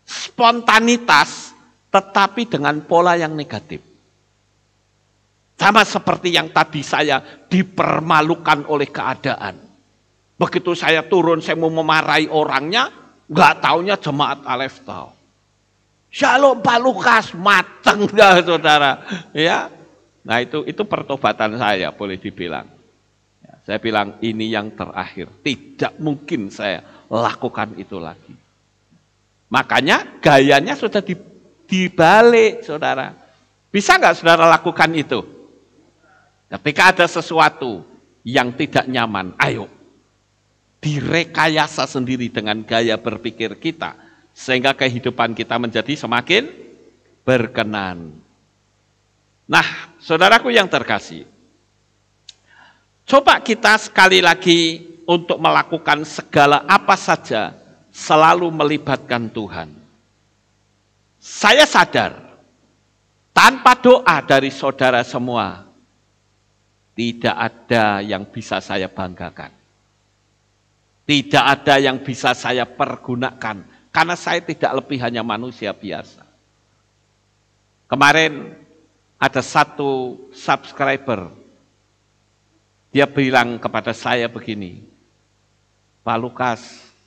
spontanitas, tetapi dengan pola yang negatif. Sama seperti yang tadi saya dipermalukan oleh keadaan. Begitu saya turun, saya mau memarahi orangnya, nggak taunya jemaat Alef tahu. Shalom Pak Lukas, mateng dah saudara. Ya, Nah itu itu pertobatan saya boleh dibilang. Ya, saya bilang ini yang terakhir. Tidak mungkin saya lakukan itu lagi. Makanya gayanya sudah dibalik saudara. Bisa nggak saudara lakukan itu? Ketika ada sesuatu yang tidak nyaman, ayo direkayasa sendiri dengan gaya berpikir kita sehingga kehidupan kita menjadi semakin berkenan Nah, saudaraku yang terkasih, coba kita sekali lagi untuk melakukan segala apa saja selalu melibatkan Tuhan. Saya sadar, tanpa doa dari saudara semua, tidak ada yang bisa saya banggakan. Tidak ada yang bisa saya pergunakan karena saya tidak lebih hanya manusia biasa. Kemarin ada satu subscriber. Dia bilang kepada saya begini, Pak Lukas,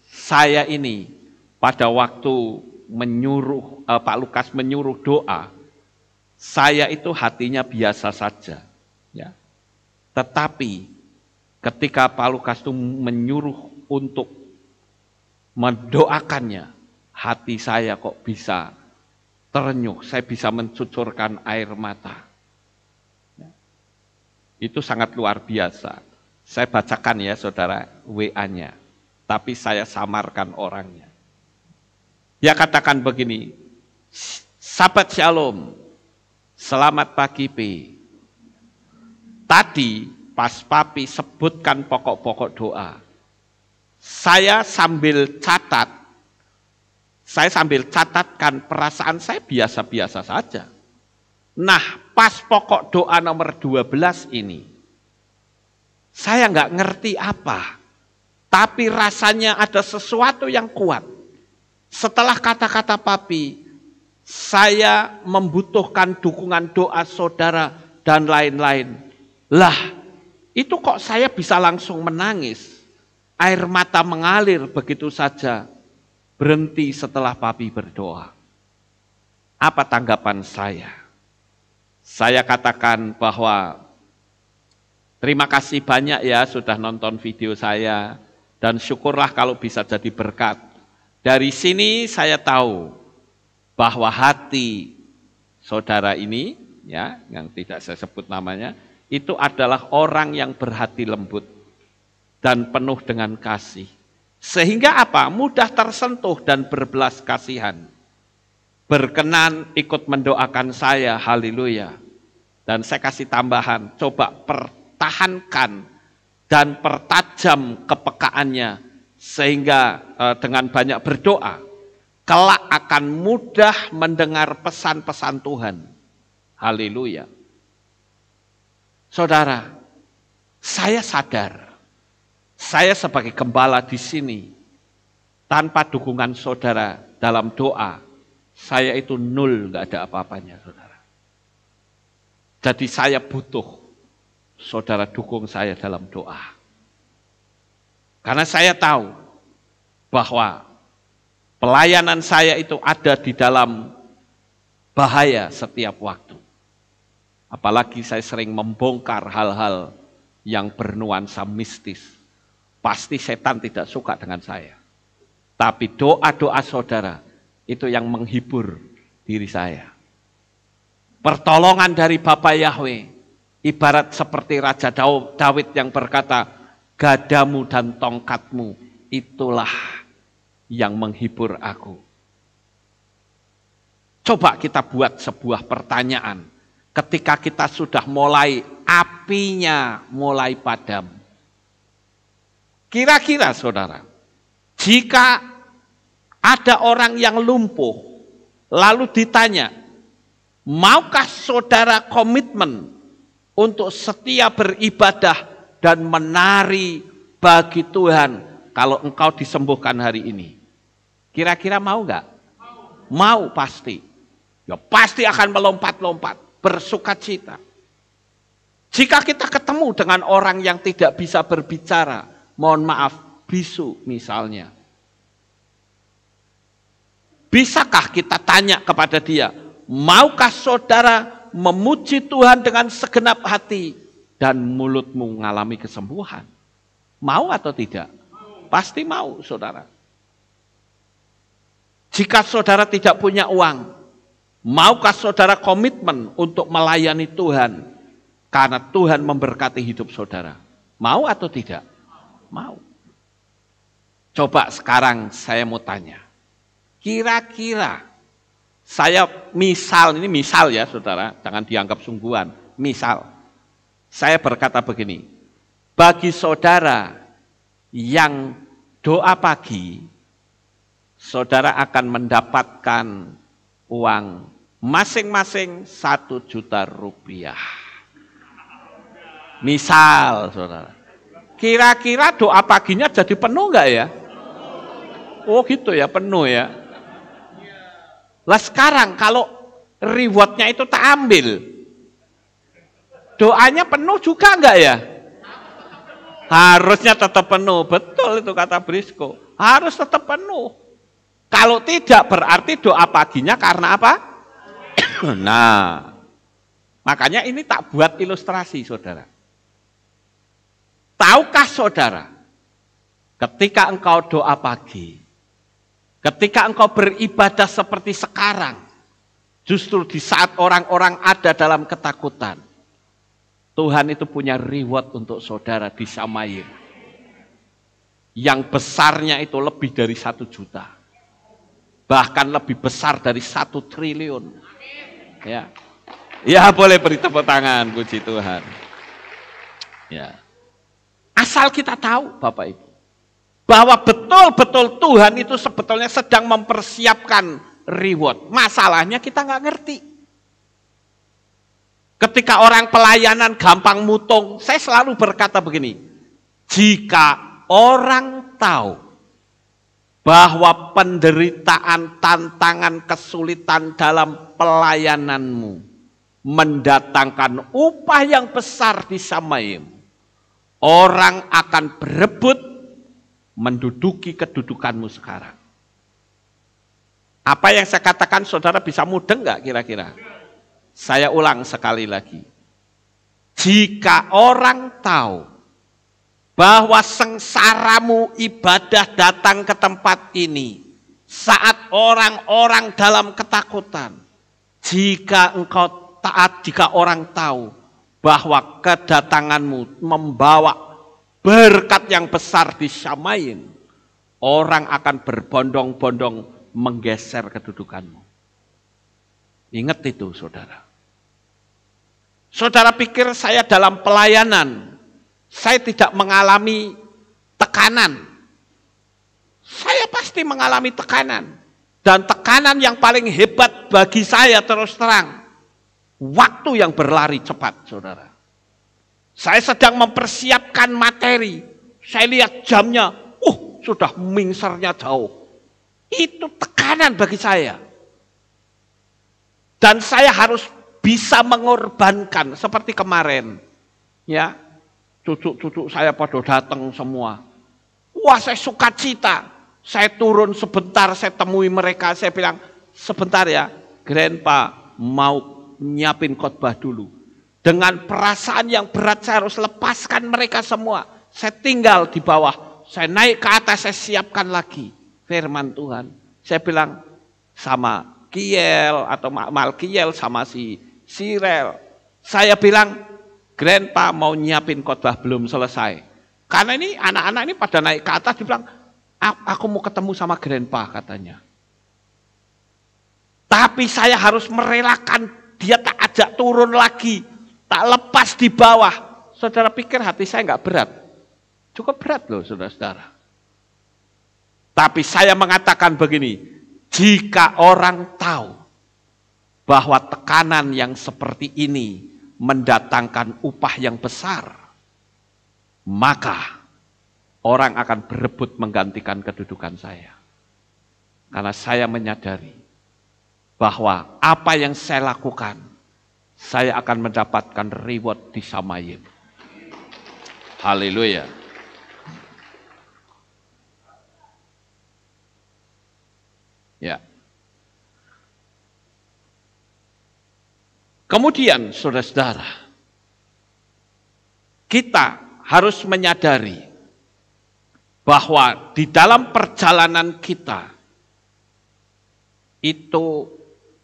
saya ini pada waktu menyuruh eh, Pak Lukas menyuruh doa, saya itu hatinya biasa saja, ya. Tetapi ketika Pak Lukas itu menyuruh untuk mendoakannya, hati saya kok bisa terenyuh, saya bisa mencucurkan air mata. Ya. Itu sangat luar biasa. Saya bacakan ya saudara WA-nya, tapi saya samarkan orangnya. Ya katakan begini, sahabat shalom, selamat pagi P. Tadi pas papi sebutkan pokok-pokok doa, saya sambil catat saya sambil catatkan perasaan saya biasa-biasa saja. Nah, pas pokok doa nomor 12 ini, saya nggak ngerti apa. Tapi rasanya ada sesuatu yang kuat. Setelah kata-kata papi, saya membutuhkan dukungan doa saudara dan lain-lain. Lah, itu kok saya bisa langsung menangis. Air mata mengalir begitu saja berhenti setelah papi berdoa. Apa tanggapan saya? Saya katakan bahwa terima kasih banyak ya sudah nonton video saya dan syukurlah kalau bisa jadi berkat. Dari sini saya tahu bahwa hati saudara ini ya yang tidak saya sebut namanya itu adalah orang yang berhati lembut dan penuh dengan kasih sehingga apa? Mudah tersentuh dan berbelas kasihan. Berkenan ikut mendoakan saya, haleluya. Dan saya kasih tambahan, coba pertahankan dan pertajam kepekaannya sehingga eh, dengan banyak berdoa kelak akan mudah mendengar pesan-pesan Tuhan. Haleluya. Saudara, saya sadar saya sebagai gembala di sini, tanpa dukungan saudara dalam doa, saya itu nul, nggak ada apa-apanya, saudara. Jadi saya butuh saudara dukung saya dalam doa. Karena saya tahu bahwa pelayanan saya itu ada di dalam bahaya setiap waktu. Apalagi saya sering membongkar hal-hal yang bernuansa mistis. Pasti setan tidak suka dengan saya. Tapi doa-doa saudara itu yang menghibur diri saya. Pertolongan dari Bapak Yahweh ibarat seperti Raja Dawid yang berkata, "Gadamu dan tongkatmu itulah yang menghibur aku." Coba kita buat sebuah pertanyaan. Ketika kita sudah mulai apinya mulai padam, Kira-kira saudara, jika ada orang yang lumpuh, lalu ditanya, maukah saudara komitmen untuk setia beribadah dan menari bagi Tuhan kalau engkau disembuhkan hari ini? Kira-kira mau nggak? Mau pasti. Ya pasti akan melompat-lompat, bersuka cita. Jika kita ketemu dengan orang yang tidak bisa berbicara, Mohon maaf, bisu misalnya. Bisakah kita tanya kepada dia, maukah saudara memuji Tuhan dengan segenap hati dan mulutmu mengalami kesembuhan? Mau atau tidak? Pasti mau, saudara. Jika saudara tidak punya uang, maukah saudara komitmen untuk melayani Tuhan? Karena Tuhan memberkati hidup saudara. Mau atau tidak? Mau. Coba sekarang saya mau tanya. Kira-kira saya misal, ini misal ya saudara, jangan dianggap sungguhan. Misal, saya berkata begini, bagi saudara yang doa pagi, saudara akan mendapatkan uang masing-masing satu juta rupiah. Misal, saudara. Kira-kira doa paginya jadi penuh nggak ya? Oh gitu ya, penuh ya. Lah sekarang kalau rewardnya itu tak ambil, doanya penuh juga enggak ya? Harusnya tetap penuh, betul itu kata Brisco. Harus tetap penuh. Kalau tidak berarti doa paginya karena apa? nah, makanya ini tak buat ilustrasi saudara. Tahukah saudara, ketika engkau doa pagi, ketika engkau beribadah seperti sekarang, justru di saat orang-orang ada dalam ketakutan, Tuhan itu punya reward untuk saudara di Samayim. Yang besarnya itu lebih dari satu juta. Bahkan lebih besar dari satu triliun. Ya. Ya boleh beri tepuk tangan, puji Tuhan. Ya. Asal kita tahu, Bapak Ibu, bahwa betul-betul Tuhan itu sebetulnya sedang mempersiapkan reward. Masalahnya kita nggak ngerti. Ketika orang pelayanan gampang mutung, saya selalu berkata begini, jika orang tahu bahwa penderitaan, tantangan, kesulitan dalam pelayananmu mendatangkan upah yang besar di Samaim, Orang akan berebut menduduki kedudukanmu sekarang. Apa yang saya katakan saudara bisa mudah nggak kira-kira? Saya ulang sekali lagi. Jika orang tahu bahwa sengsaramu ibadah datang ke tempat ini saat orang-orang dalam ketakutan. Jika engkau taat, jika orang tahu bahwa kedatanganmu membawa berkat yang besar di Syamain, orang akan berbondong-bondong menggeser kedudukanmu. Ingat itu, saudara. Saudara pikir saya dalam pelayanan, saya tidak mengalami tekanan. Saya pasti mengalami tekanan. Dan tekanan yang paling hebat bagi saya terus terang Waktu yang berlari cepat, saudara. Saya sedang mempersiapkan materi. Saya lihat jamnya, uh, sudah mingsernya jauh. Itu tekanan bagi saya. Dan saya harus bisa mengorbankan seperti kemarin. Ya, cucu-cucu saya pada datang semua. Wah, saya suka cita. Saya turun sebentar, saya temui mereka, saya bilang, sebentar ya, grandpa mau nyiapin khotbah dulu. Dengan perasaan yang berat saya harus lepaskan mereka semua. Saya tinggal di bawah, saya naik ke atas, saya siapkan lagi firman Tuhan. Saya bilang sama Kiel atau Kiel sama si Sirel. Saya bilang, Grandpa mau nyiapin khotbah belum selesai. Karena ini anak-anak ini pada naik ke atas dibilang, aku mau ketemu sama Grandpa katanya. Tapi saya harus merelakan dia tak ajak turun lagi, tak lepas di bawah. Saudara pikir hati saya nggak berat? Cukup berat loh saudara-saudara. Tapi saya mengatakan begini, jika orang tahu bahwa tekanan yang seperti ini mendatangkan upah yang besar, maka orang akan berebut menggantikan kedudukan saya. Karena saya menyadari bahwa apa yang saya lakukan, saya akan mendapatkan reward di Samayim. Haleluya. Ya. Kemudian saudara-saudara, kita harus menyadari bahwa di dalam perjalanan kita itu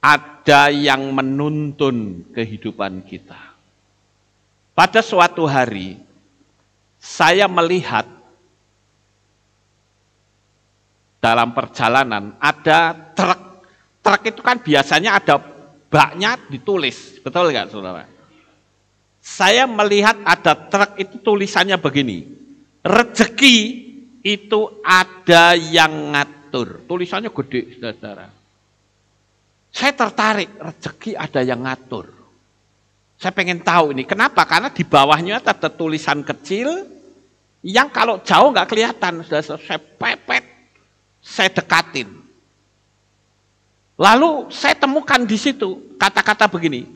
ada yang menuntun kehidupan kita. Pada suatu hari, saya melihat dalam perjalanan ada truk. Truk itu kan biasanya ada baknya ditulis, betul nggak saudara? Saya melihat ada truk itu tulisannya begini, rezeki itu ada yang ngatur. Tulisannya gede, saudara. Saya tertarik, rezeki ada yang ngatur. Saya pengen tahu ini. Kenapa? Karena di bawahnya ada tulisan kecil yang kalau jauh nggak kelihatan. Sudah saya pepet, saya dekatin. Lalu saya temukan di situ kata-kata begini.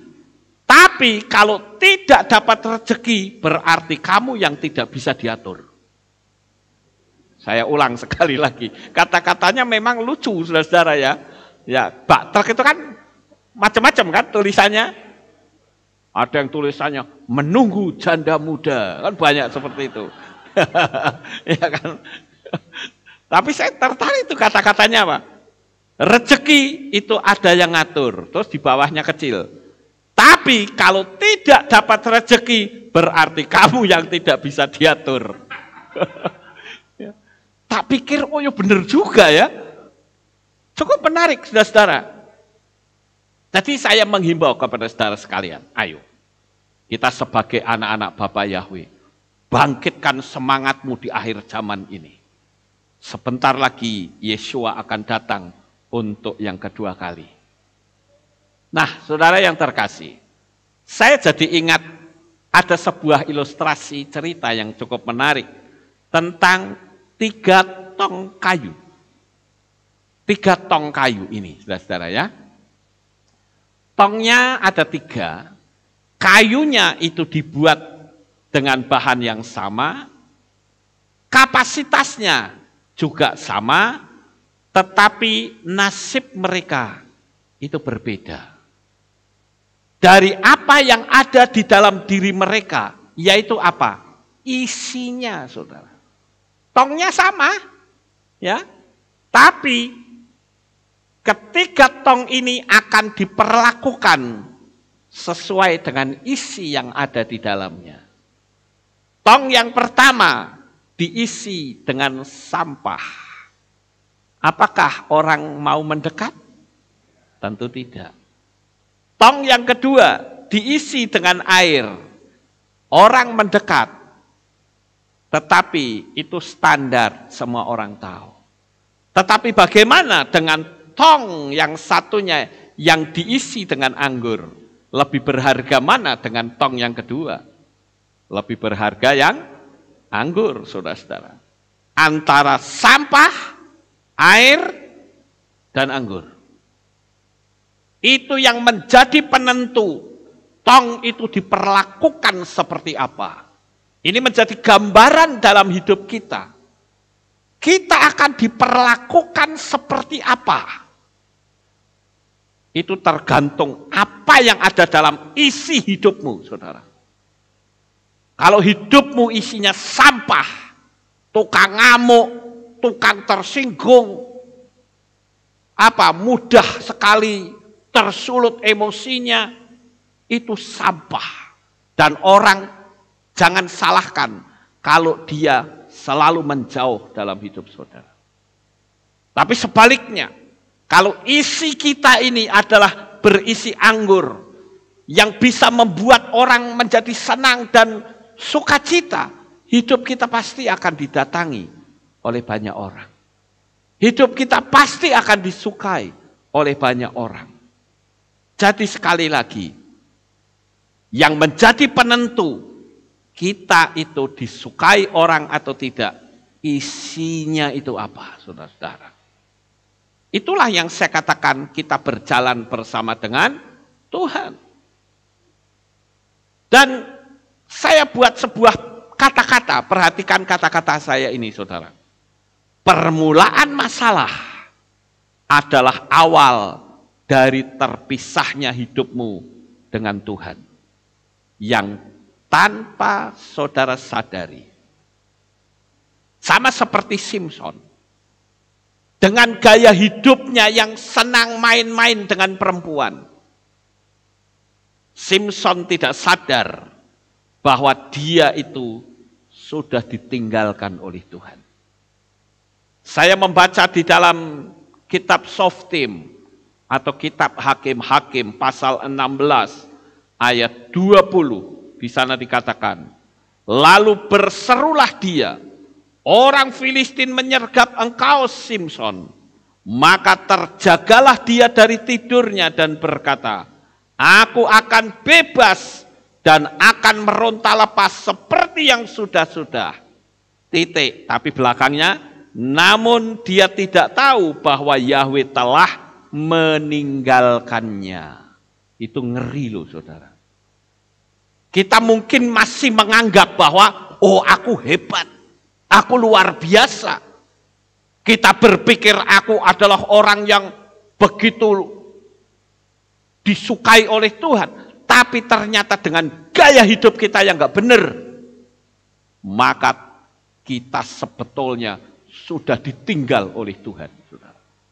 Tapi kalau tidak dapat rezeki, berarti kamu yang tidak bisa diatur. Saya ulang sekali lagi. Kata-katanya memang lucu, saudara-saudara ya. Ya, truk itu kan macam-macam kan tulisannya. Ada yang tulisannya menunggu janda muda, kan banyak seperti itu. ya kan. Tapi saya tertarik itu kata-katanya, Pak. Rezeki itu ada yang ngatur, terus di bawahnya kecil. Tapi kalau tidak dapat rezeki, berarti kamu yang tidak bisa diatur. Ya. tak pikir, oh ya benar juga ya. Cukup menarik, saudara-saudara. Jadi saya menghimbau kepada saudara sekalian, ayo. Kita sebagai anak-anak Bapak Yahweh, bangkitkan semangatmu di akhir zaman ini. Sebentar lagi Yesua akan datang untuk yang kedua kali. Nah, saudara yang terkasih, saya jadi ingat ada sebuah ilustrasi cerita yang cukup menarik tentang tiga tong kayu. Tiga tong kayu ini, saudara-saudara ya. Tongnya ada tiga, kayunya itu dibuat dengan bahan yang sama, kapasitasnya juga sama, tetapi nasib mereka itu berbeda. Dari apa yang ada di dalam diri mereka, yaitu apa? Isinya, saudara. Tongnya sama, ya. Tapi Ketiga tong ini akan diperlakukan sesuai dengan isi yang ada di dalamnya. Tong yang pertama diisi dengan sampah. Apakah orang mau mendekat? Tentu tidak. Tong yang kedua diisi dengan air. Orang mendekat. Tetapi itu standar semua orang tahu. Tetapi bagaimana dengan tong yang satunya yang diisi dengan anggur. Lebih berharga mana dengan tong yang kedua? Lebih berharga yang anggur, saudara-saudara. Antara sampah, air, dan anggur. Itu yang menjadi penentu tong itu diperlakukan seperti apa. Ini menjadi gambaran dalam hidup kita. Kita akan diperlakukan seperti apa itu tergantung apa yang ada dalam isi hidupmu, saudara. Kalau hidupmu isinya sampah, tukang ngamuk, tukang tersinggung, apa mudah sekali tersulut emosinya, itu sampah. Dan orang jangan salahkan kalau dia selalu menjauh dalam hidup saudara. Tapi sebaliknya, kalau isi kita ini adalah berisi anggur yang bisa membuat orang menjadi senang dan sukacita, hidup kita pasti akan didatangi oleh banyak orang. Hidup kita pasti akan disukai oleh banyak orang. Jadi sekali lagi, yang menjadi penentu kita itu disukai orang atau tidak, isinya itu apa, saudara-saudara. Itulah yang saya katakan kita berjalan bersama dengan Tuhan. Dan saya buat sebuah kata-kata, perhatikan kata-kata saya ini saudara. Permulaan masalah adalah awal dari terpisahnya hidupmu dengan Tuhan. Yang tanpa saudara sadari. Sama seperti Simpson dengan gaya hidupnya yang senang main-main dengan perempuan. Simpson tidak sadar bahwa dia itu sudah ditinggalkan oleh Tuhan. Saya membaca di dalam kitab Softim atau kitab Hakim-Hakim pasal 16 ayat 20 di sana dikatakan, lalu berserulah dia orang Filistin menyergap engkau Simpson, maka terjagalah dia dari tidurnya dan berkata, aku akan bebas dan akan meronta lepas seperti yang sudah-sudah. Titik, tapi belakangnya, namun dia tidak tahu bahwa Yahweh telah meninggalkannya. Itu ngeri loh saudara. Kita mungkin masih menganggap bahwa, oh aku hebat Aku luar biasa. Kita berpikir aku adalah orang yang begitu disukai oleh Tuhan. Tapi ternyata dengan gaya hidup kita yang nggak benar, maka kita sebetulnya sudah ditinggal oleh Tuhan.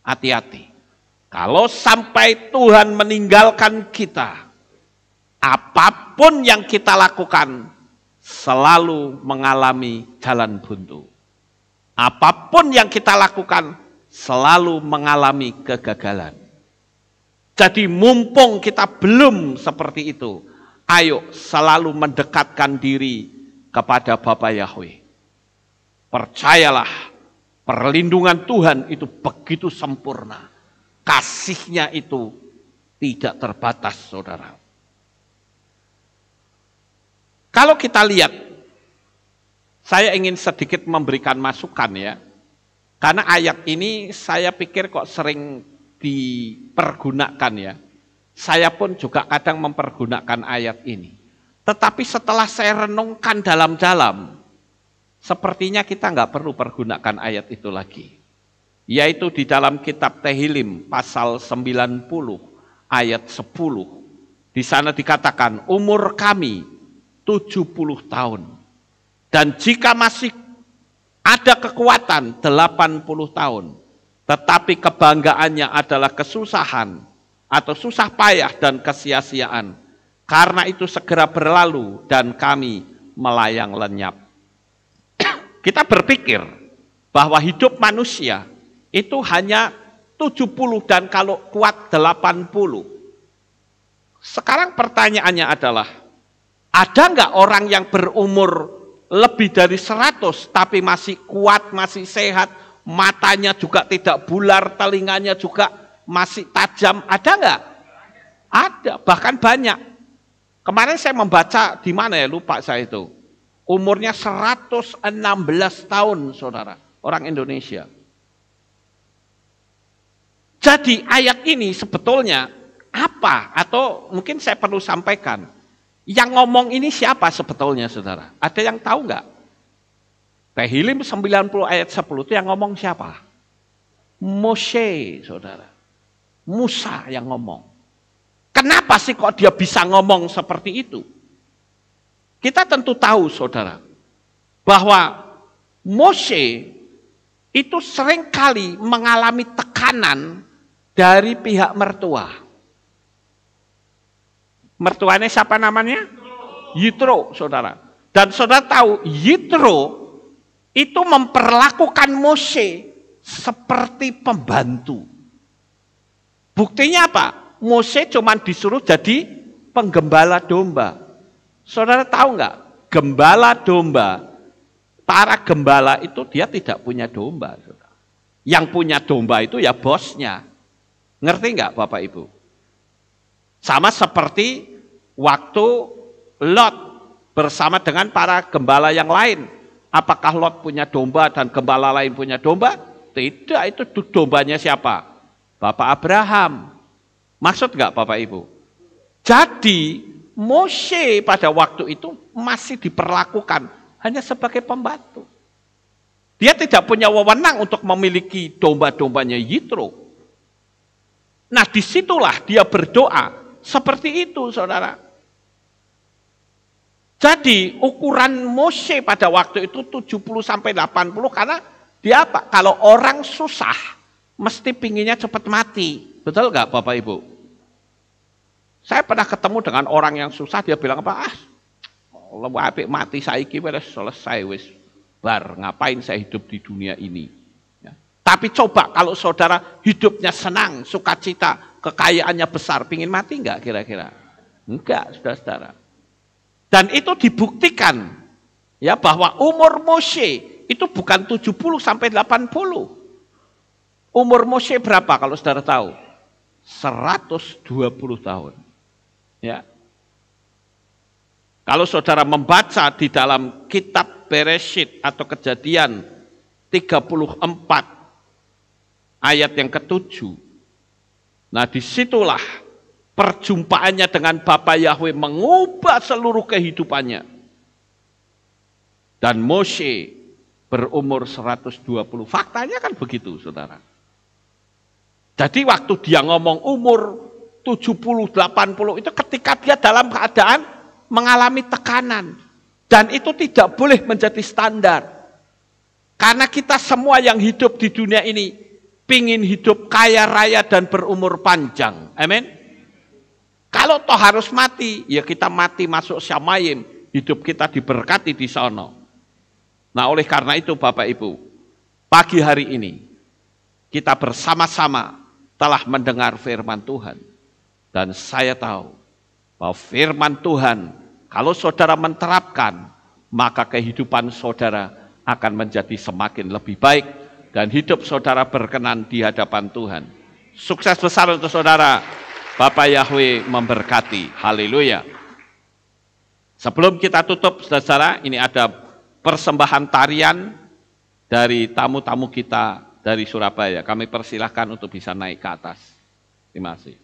Hati-hati. Kalau sampai Tuhan meninggalkan kita, apapun yang kita lakukan, selalu mengalami jalan buntu. Apapun yang kita lakukan selalu mengalami kegagalan. Jadi mumpung kita belum seperti itu, ayo selalu mendekatkan diri kepada Bapa Yahweh. Percayalah, perlindungan Tuhan itu begitu sempurna. Kasihnya itu tidak terbatas, saudara. Kalau kita lihat, saya ingin sedikit memberikan masukan ya, karena ayat ini saya pikir kok sering dipergunakan ya. Saya pun juga kadang mempergunakan ayat ini. Tetapi setelah saya renungkan dalam-dalam, sepertinya kita nggak perlu pergunakan ayat itu lagi. Yaitu di dalam kitab Tehilim pasal 90 ayat 10. Di sana dikatakan, umur kami 70 tahun. Dan jika masih ada kekuatan 80 tahun, tetapi kebanggaannya adalah kesusahan atau susah payah dan kesia-siaan. Karena itu segera berlalu dan kami melayang lenyap. Kita berpikir bahwa hidup manusia itu hanya 70 dan kalau kuat 80. Sekarang pertanyaannya adalah ada nggak orang yang berumur lebih dari 100 tapi masih kuat, masih sehat, matanya juga tidak bular, telinganya juga masih tajam? Ada nggak? Ada, bahkan banyak. Kemarin saya membaca di mana ya lupa saya itu. Umurnya 116 tahun, Saudara, orang Indonesia. Jadi ayat ini sebetulnya apa atau mungkin saya perlu sampaikan yang ngomong ini siapa sebetulnya saudara? Ada yang tahu nggak? Tehilim 90 ayat 10 itu yang ngomong siapa? Moshe saudara. Musa yang ngomong. Kenapa sih kok dia bisa ngomong seperti itu? Kita tentu tahu saudara. Bahwa Moshe itu seringkali mengalami tekanan dari pihak mertua mertuanya siapa namanya? Yitro, saudara. Dan saudara tahu, Yitro itu memperlakukan Mose seperti pembantu. Buktinya apa? Mose cuma disuruh jadi penggembala domba. Saudara tahu nggak? Gembala domba, para gembala itu dia tidak punya domba. Yang punya domba itu ya bosnya. Ngerti nggak Bapak Ibu? Sama seperti waktu Lot bersama dengan para gembala yang lain. Apakah Lot punya domba dan gembala lain punya domba? Tidak, itu dombanya siapa? Bapak Abraham. Maksud nggak Bapak Ibu? Jadi Moshe pada waktu itu masih diperlakukan hanya sebagai pembantu. Dia tidak punya wewenang untuk memiliki domba-dombanya Yitro. Nah disitulah dia berdoa, seperti itu saudara. Jadi ukuran Moshe pada waktu itu 70 sampai 80 karena dia apa? Kalau orang susah mesti pinginnya cepat mati. Betul nggak Bapak Ibu? Saya pernah ketemu dengan orang yang susah dia bilang apa? Ah, Allah apik mati saiki wis selesai wis. Bar, ngapain saya hidup di dunia ini? Ya. Tapi coba kalau saudara hidupnya senang, sukacita, kekayaannya besar, pingin mati enggak kira-kira? Enggak, saudara-saudara. Dan itu dibuktikan ya bahwa umur Moshe itu bukan 70 sampai 80. Umur Moshe berapa kalau saudara tahu? 120 tahun. Ya. Kalau saudara membaca di dalam kitab Bereshit atau kejadian 34 ayat yang ketujuh, Nah disitulah perjumpaannya dengan Bapa Yahweh mengubah seluruh kehidupannya. Dan Moshe berumur 120. Faktanya kan begitu, saudara. Jadi waktu dia ngomong umur 70, 80 itu ketika dia dalam keadaan mengalami tekanan. Dan itu tidak boleh menjadi standar. Karena kita semua yang hidup di dunia ini pingin hidup kaya raya dan berumur panjang. Amin. Kalau toh harus mati, ya kita mati masuk syamayim. Hidup kita diberkati di sana. Nah oleh karena itu Bapak Ibu, pagi hari ini kita bersama-sama telah mendengar firman Tuhan. Dan saya tahu bahwa firman Tuhan kalau saudara menerapkan, maka kehidupan saudara akan menjadi semakin lebih baik dan hidup saudara berkenan di hadapan Tuhan. Sukses besar untuk saudara. Bapak Yahweh memberkati. Haleluya. Sebelum kita tutup, saudara, ini ada persembahan tarian dari tamu-tamu kita dari Surabaya. Kami persilahkan untuk bisa naik ke atas. Terima kasih.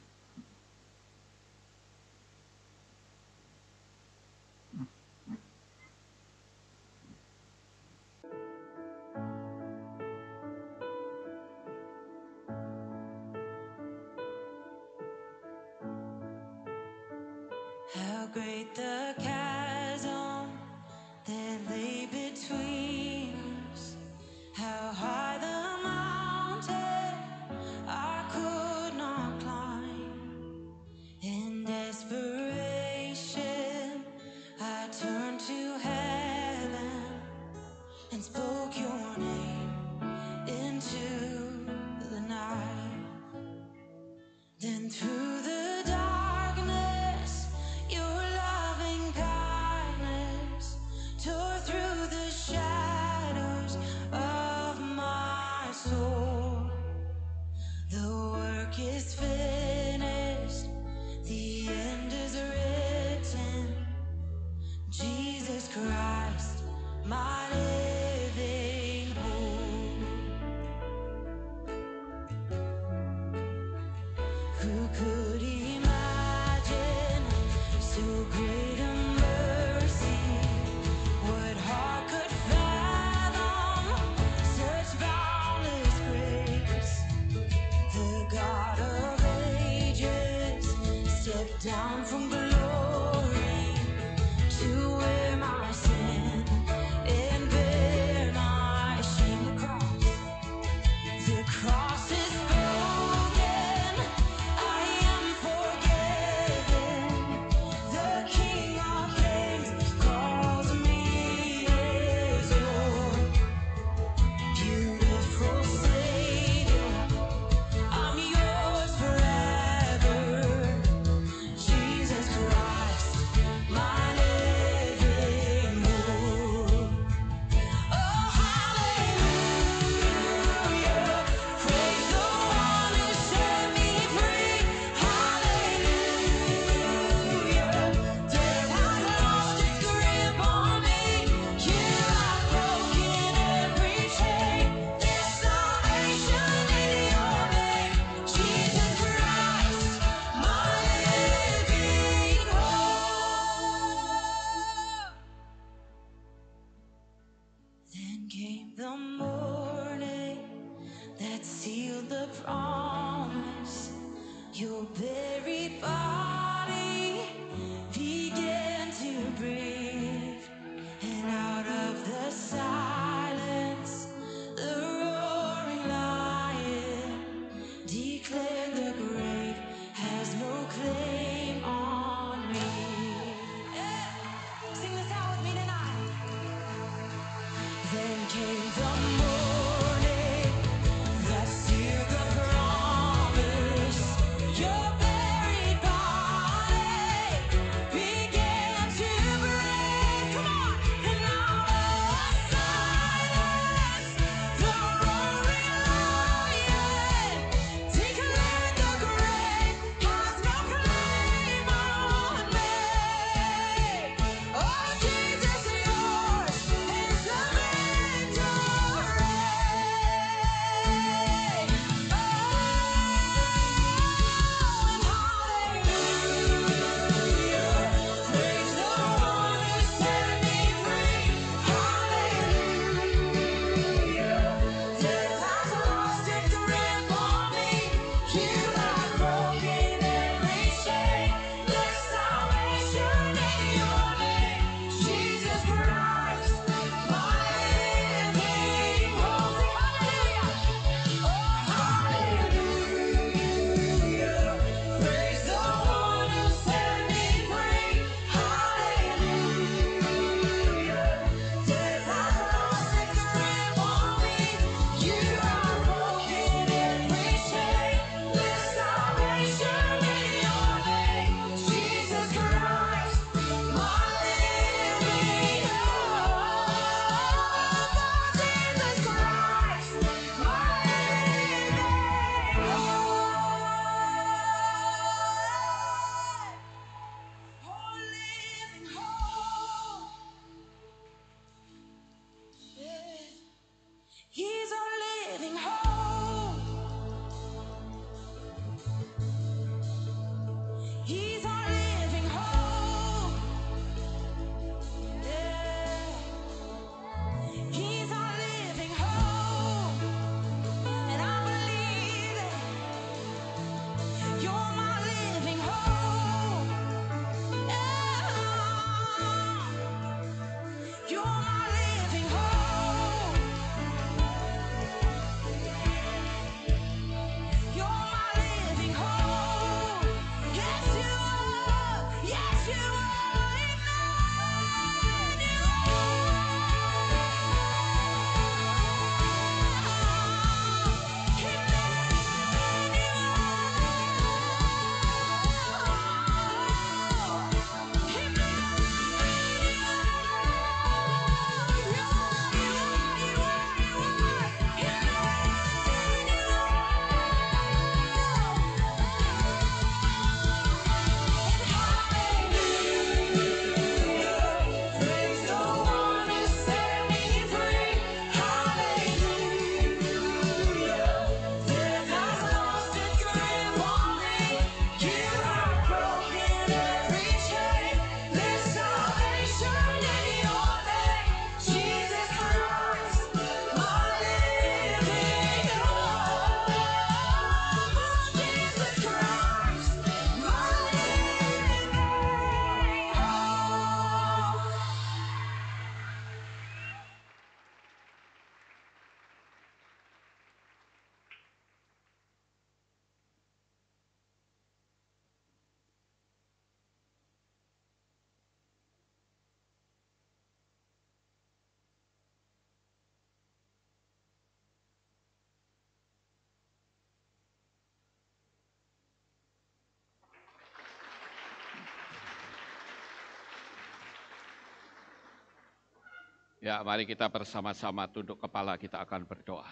Ya, mari kita bersama-sama tunduk kepala kita akan berdoa.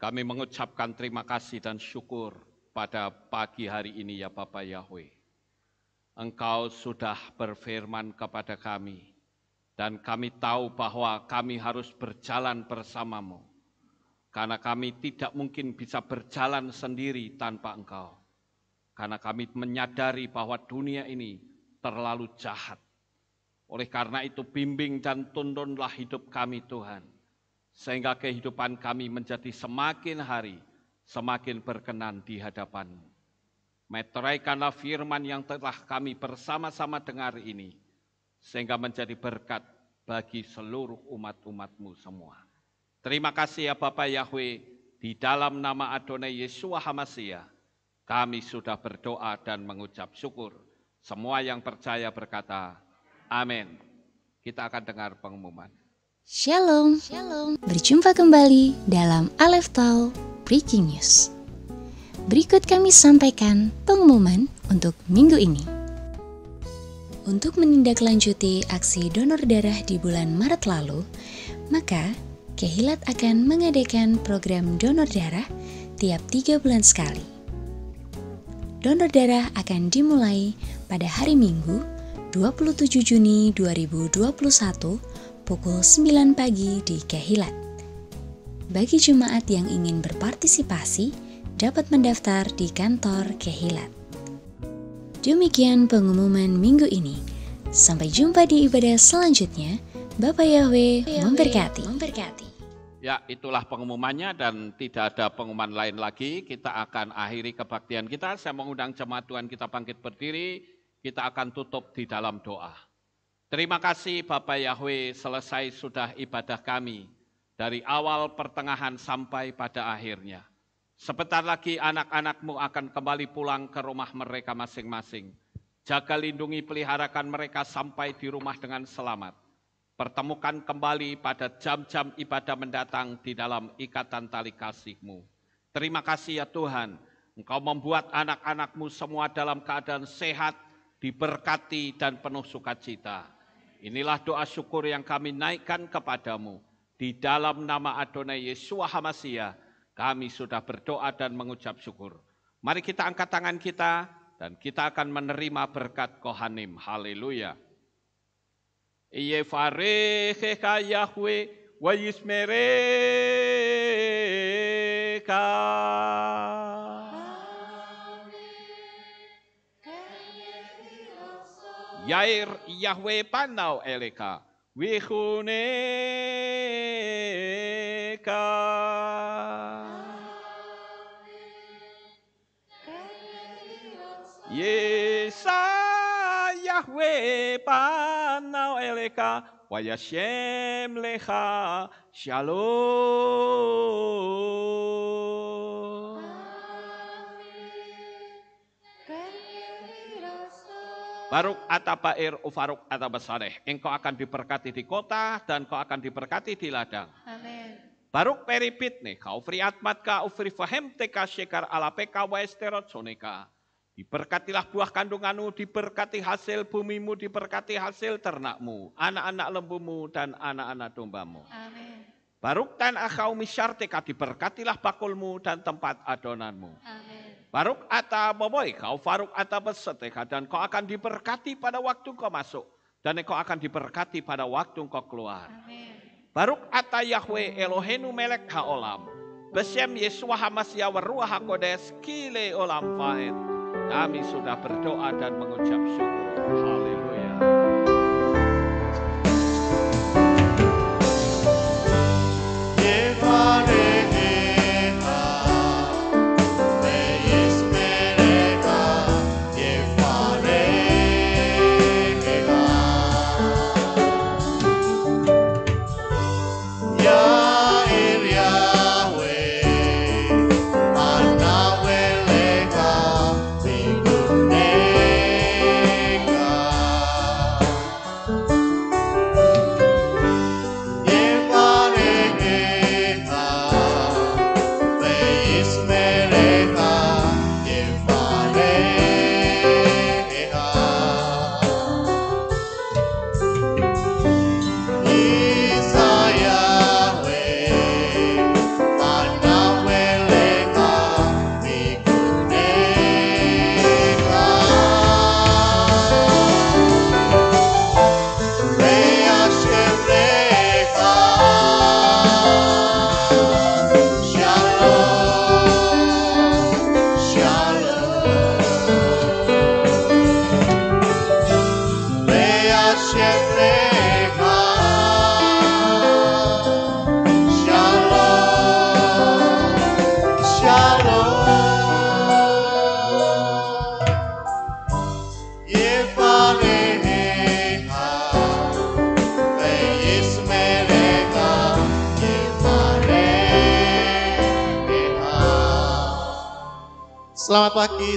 Kami mengucapkan terima kasih dan syukur pada pagi hari ini ya Bapa Yahweh. Engkau sudah berfirman kepada kami dan kami tahu bahwa kami harus berjalan bersamamu. Karena kami tidak mungkin bisa berjalan sendiri tanpa Engkau. Karena kami menyadari bahwa dunia ini terlalu jahat oleh karena itu bimbing dan tundunlah hidup kami Tuhan. Sehingga kehidupan kami menjadi semakin hari semakin berkenan di hadapanmu mu Meteraikanlah firman yang telah kami bersama-sama dengar ini sehingga menjadi berkat bagi seluruh umat-umatmu semua. Terima kasih ya Bapak Yahweh, di dalam nama Adonai Yesua Hamasia, kami sudah berdoa dan mengucap syukur. Semua yang percaya berkata, Amin. Kita akan dengar pengumuman. Shalom. Shalom. Berjumpa kembali dalam Aleph Tau Breaking News. Berikut kami sampaikan pengumuman untuk minggu ini. Untuk menindaklanjuti aksi donor darah di bulan Maret lalu, maka Kehilat akan mengadakan program donor darah tiap tiga bulan sekali. Donor darah akan dimulai pada hari Minggu 27 Juni 2021 pukul 9 pagi di Kehilat. Bagi jemaat yang ingin berpartisipasi, dapat mendaftar di kantor Kehilat. Demikian pengumuman minggu ini. Sampai jumpa di ibadah selanjutnya. Bapak Yahweh memberkati. memberkati. Ya, itulah pengumumannya dan tidak ada pengumuman lain lagi. Kita akan akhiri kebaktian kita. Saya mengundang jemaat Tuhan kita bangkit berdiri kita akan tutup di dalam doa. Terima kasih Bapak Yahweh selesai sudah ibadah kami dari awal pertengahan sampai pada akhirnya. Sebentar lagi anak-anakmu akan kembali pulang ke rumah mereka masing-masing. Jaga lindungi peliharakan mereka sampai di rumah dengan selamat. Pertemukan kembali pada jam-jam ibadah mendatang di dalam ikatan tali kasihmu. Terima kasih ya Tuhan, Engkau membuat anak-anakmu semua dalam keadaan sehat, diberkati dan penuh sukacita. Inilah doa syukur yang kami naikkan kepadamu. Di dalam nama Adonai Yesus Hamasia, kami sudah berdoa dan mengucap syukur. Mari kita angkat tangan kita dan kita akan menerima berkat Kohanim. Haleluya. Iye Yahweh wa yismereka. Yair Yahweh Panau Eleka. Wichuneka. Yesa Yahweh Panau Eleka. Vayashem Lecha. Shalom. Baruk atapair ufaruk atabasareh. Engkau akan diberkati di kota dan kau akan diberkati di ladang. Amin. Baruk peripit nih, kau fri atmat ka ufri fahem teka syekar ala peka wa Diberkatilah buah kandunganmu, diberkati hasil bumimu, diberkati hasil ternakmu, anak-anak lembumu dan anak-anak dombamu. Amin. Baruk tan akau misyar teka diberkatilah bakulmu dan tempat adonanmu. Amin. Baruk ata boboi, kau faruk ata beseteha, dan kau akan diberkati pada waktu kau masuk. Dan kau akan diberkati pada waktu kau keluar. Faruk Baruk ata Yahweh Elohenu melek haolam. Besem Yesua Hamasya waruah hakodes kile olam faed. Kami sudah berdoa dan mengucap syukur. Haleluya.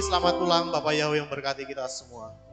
selamat pulang Bapak Yahweh yang berkati kita semua.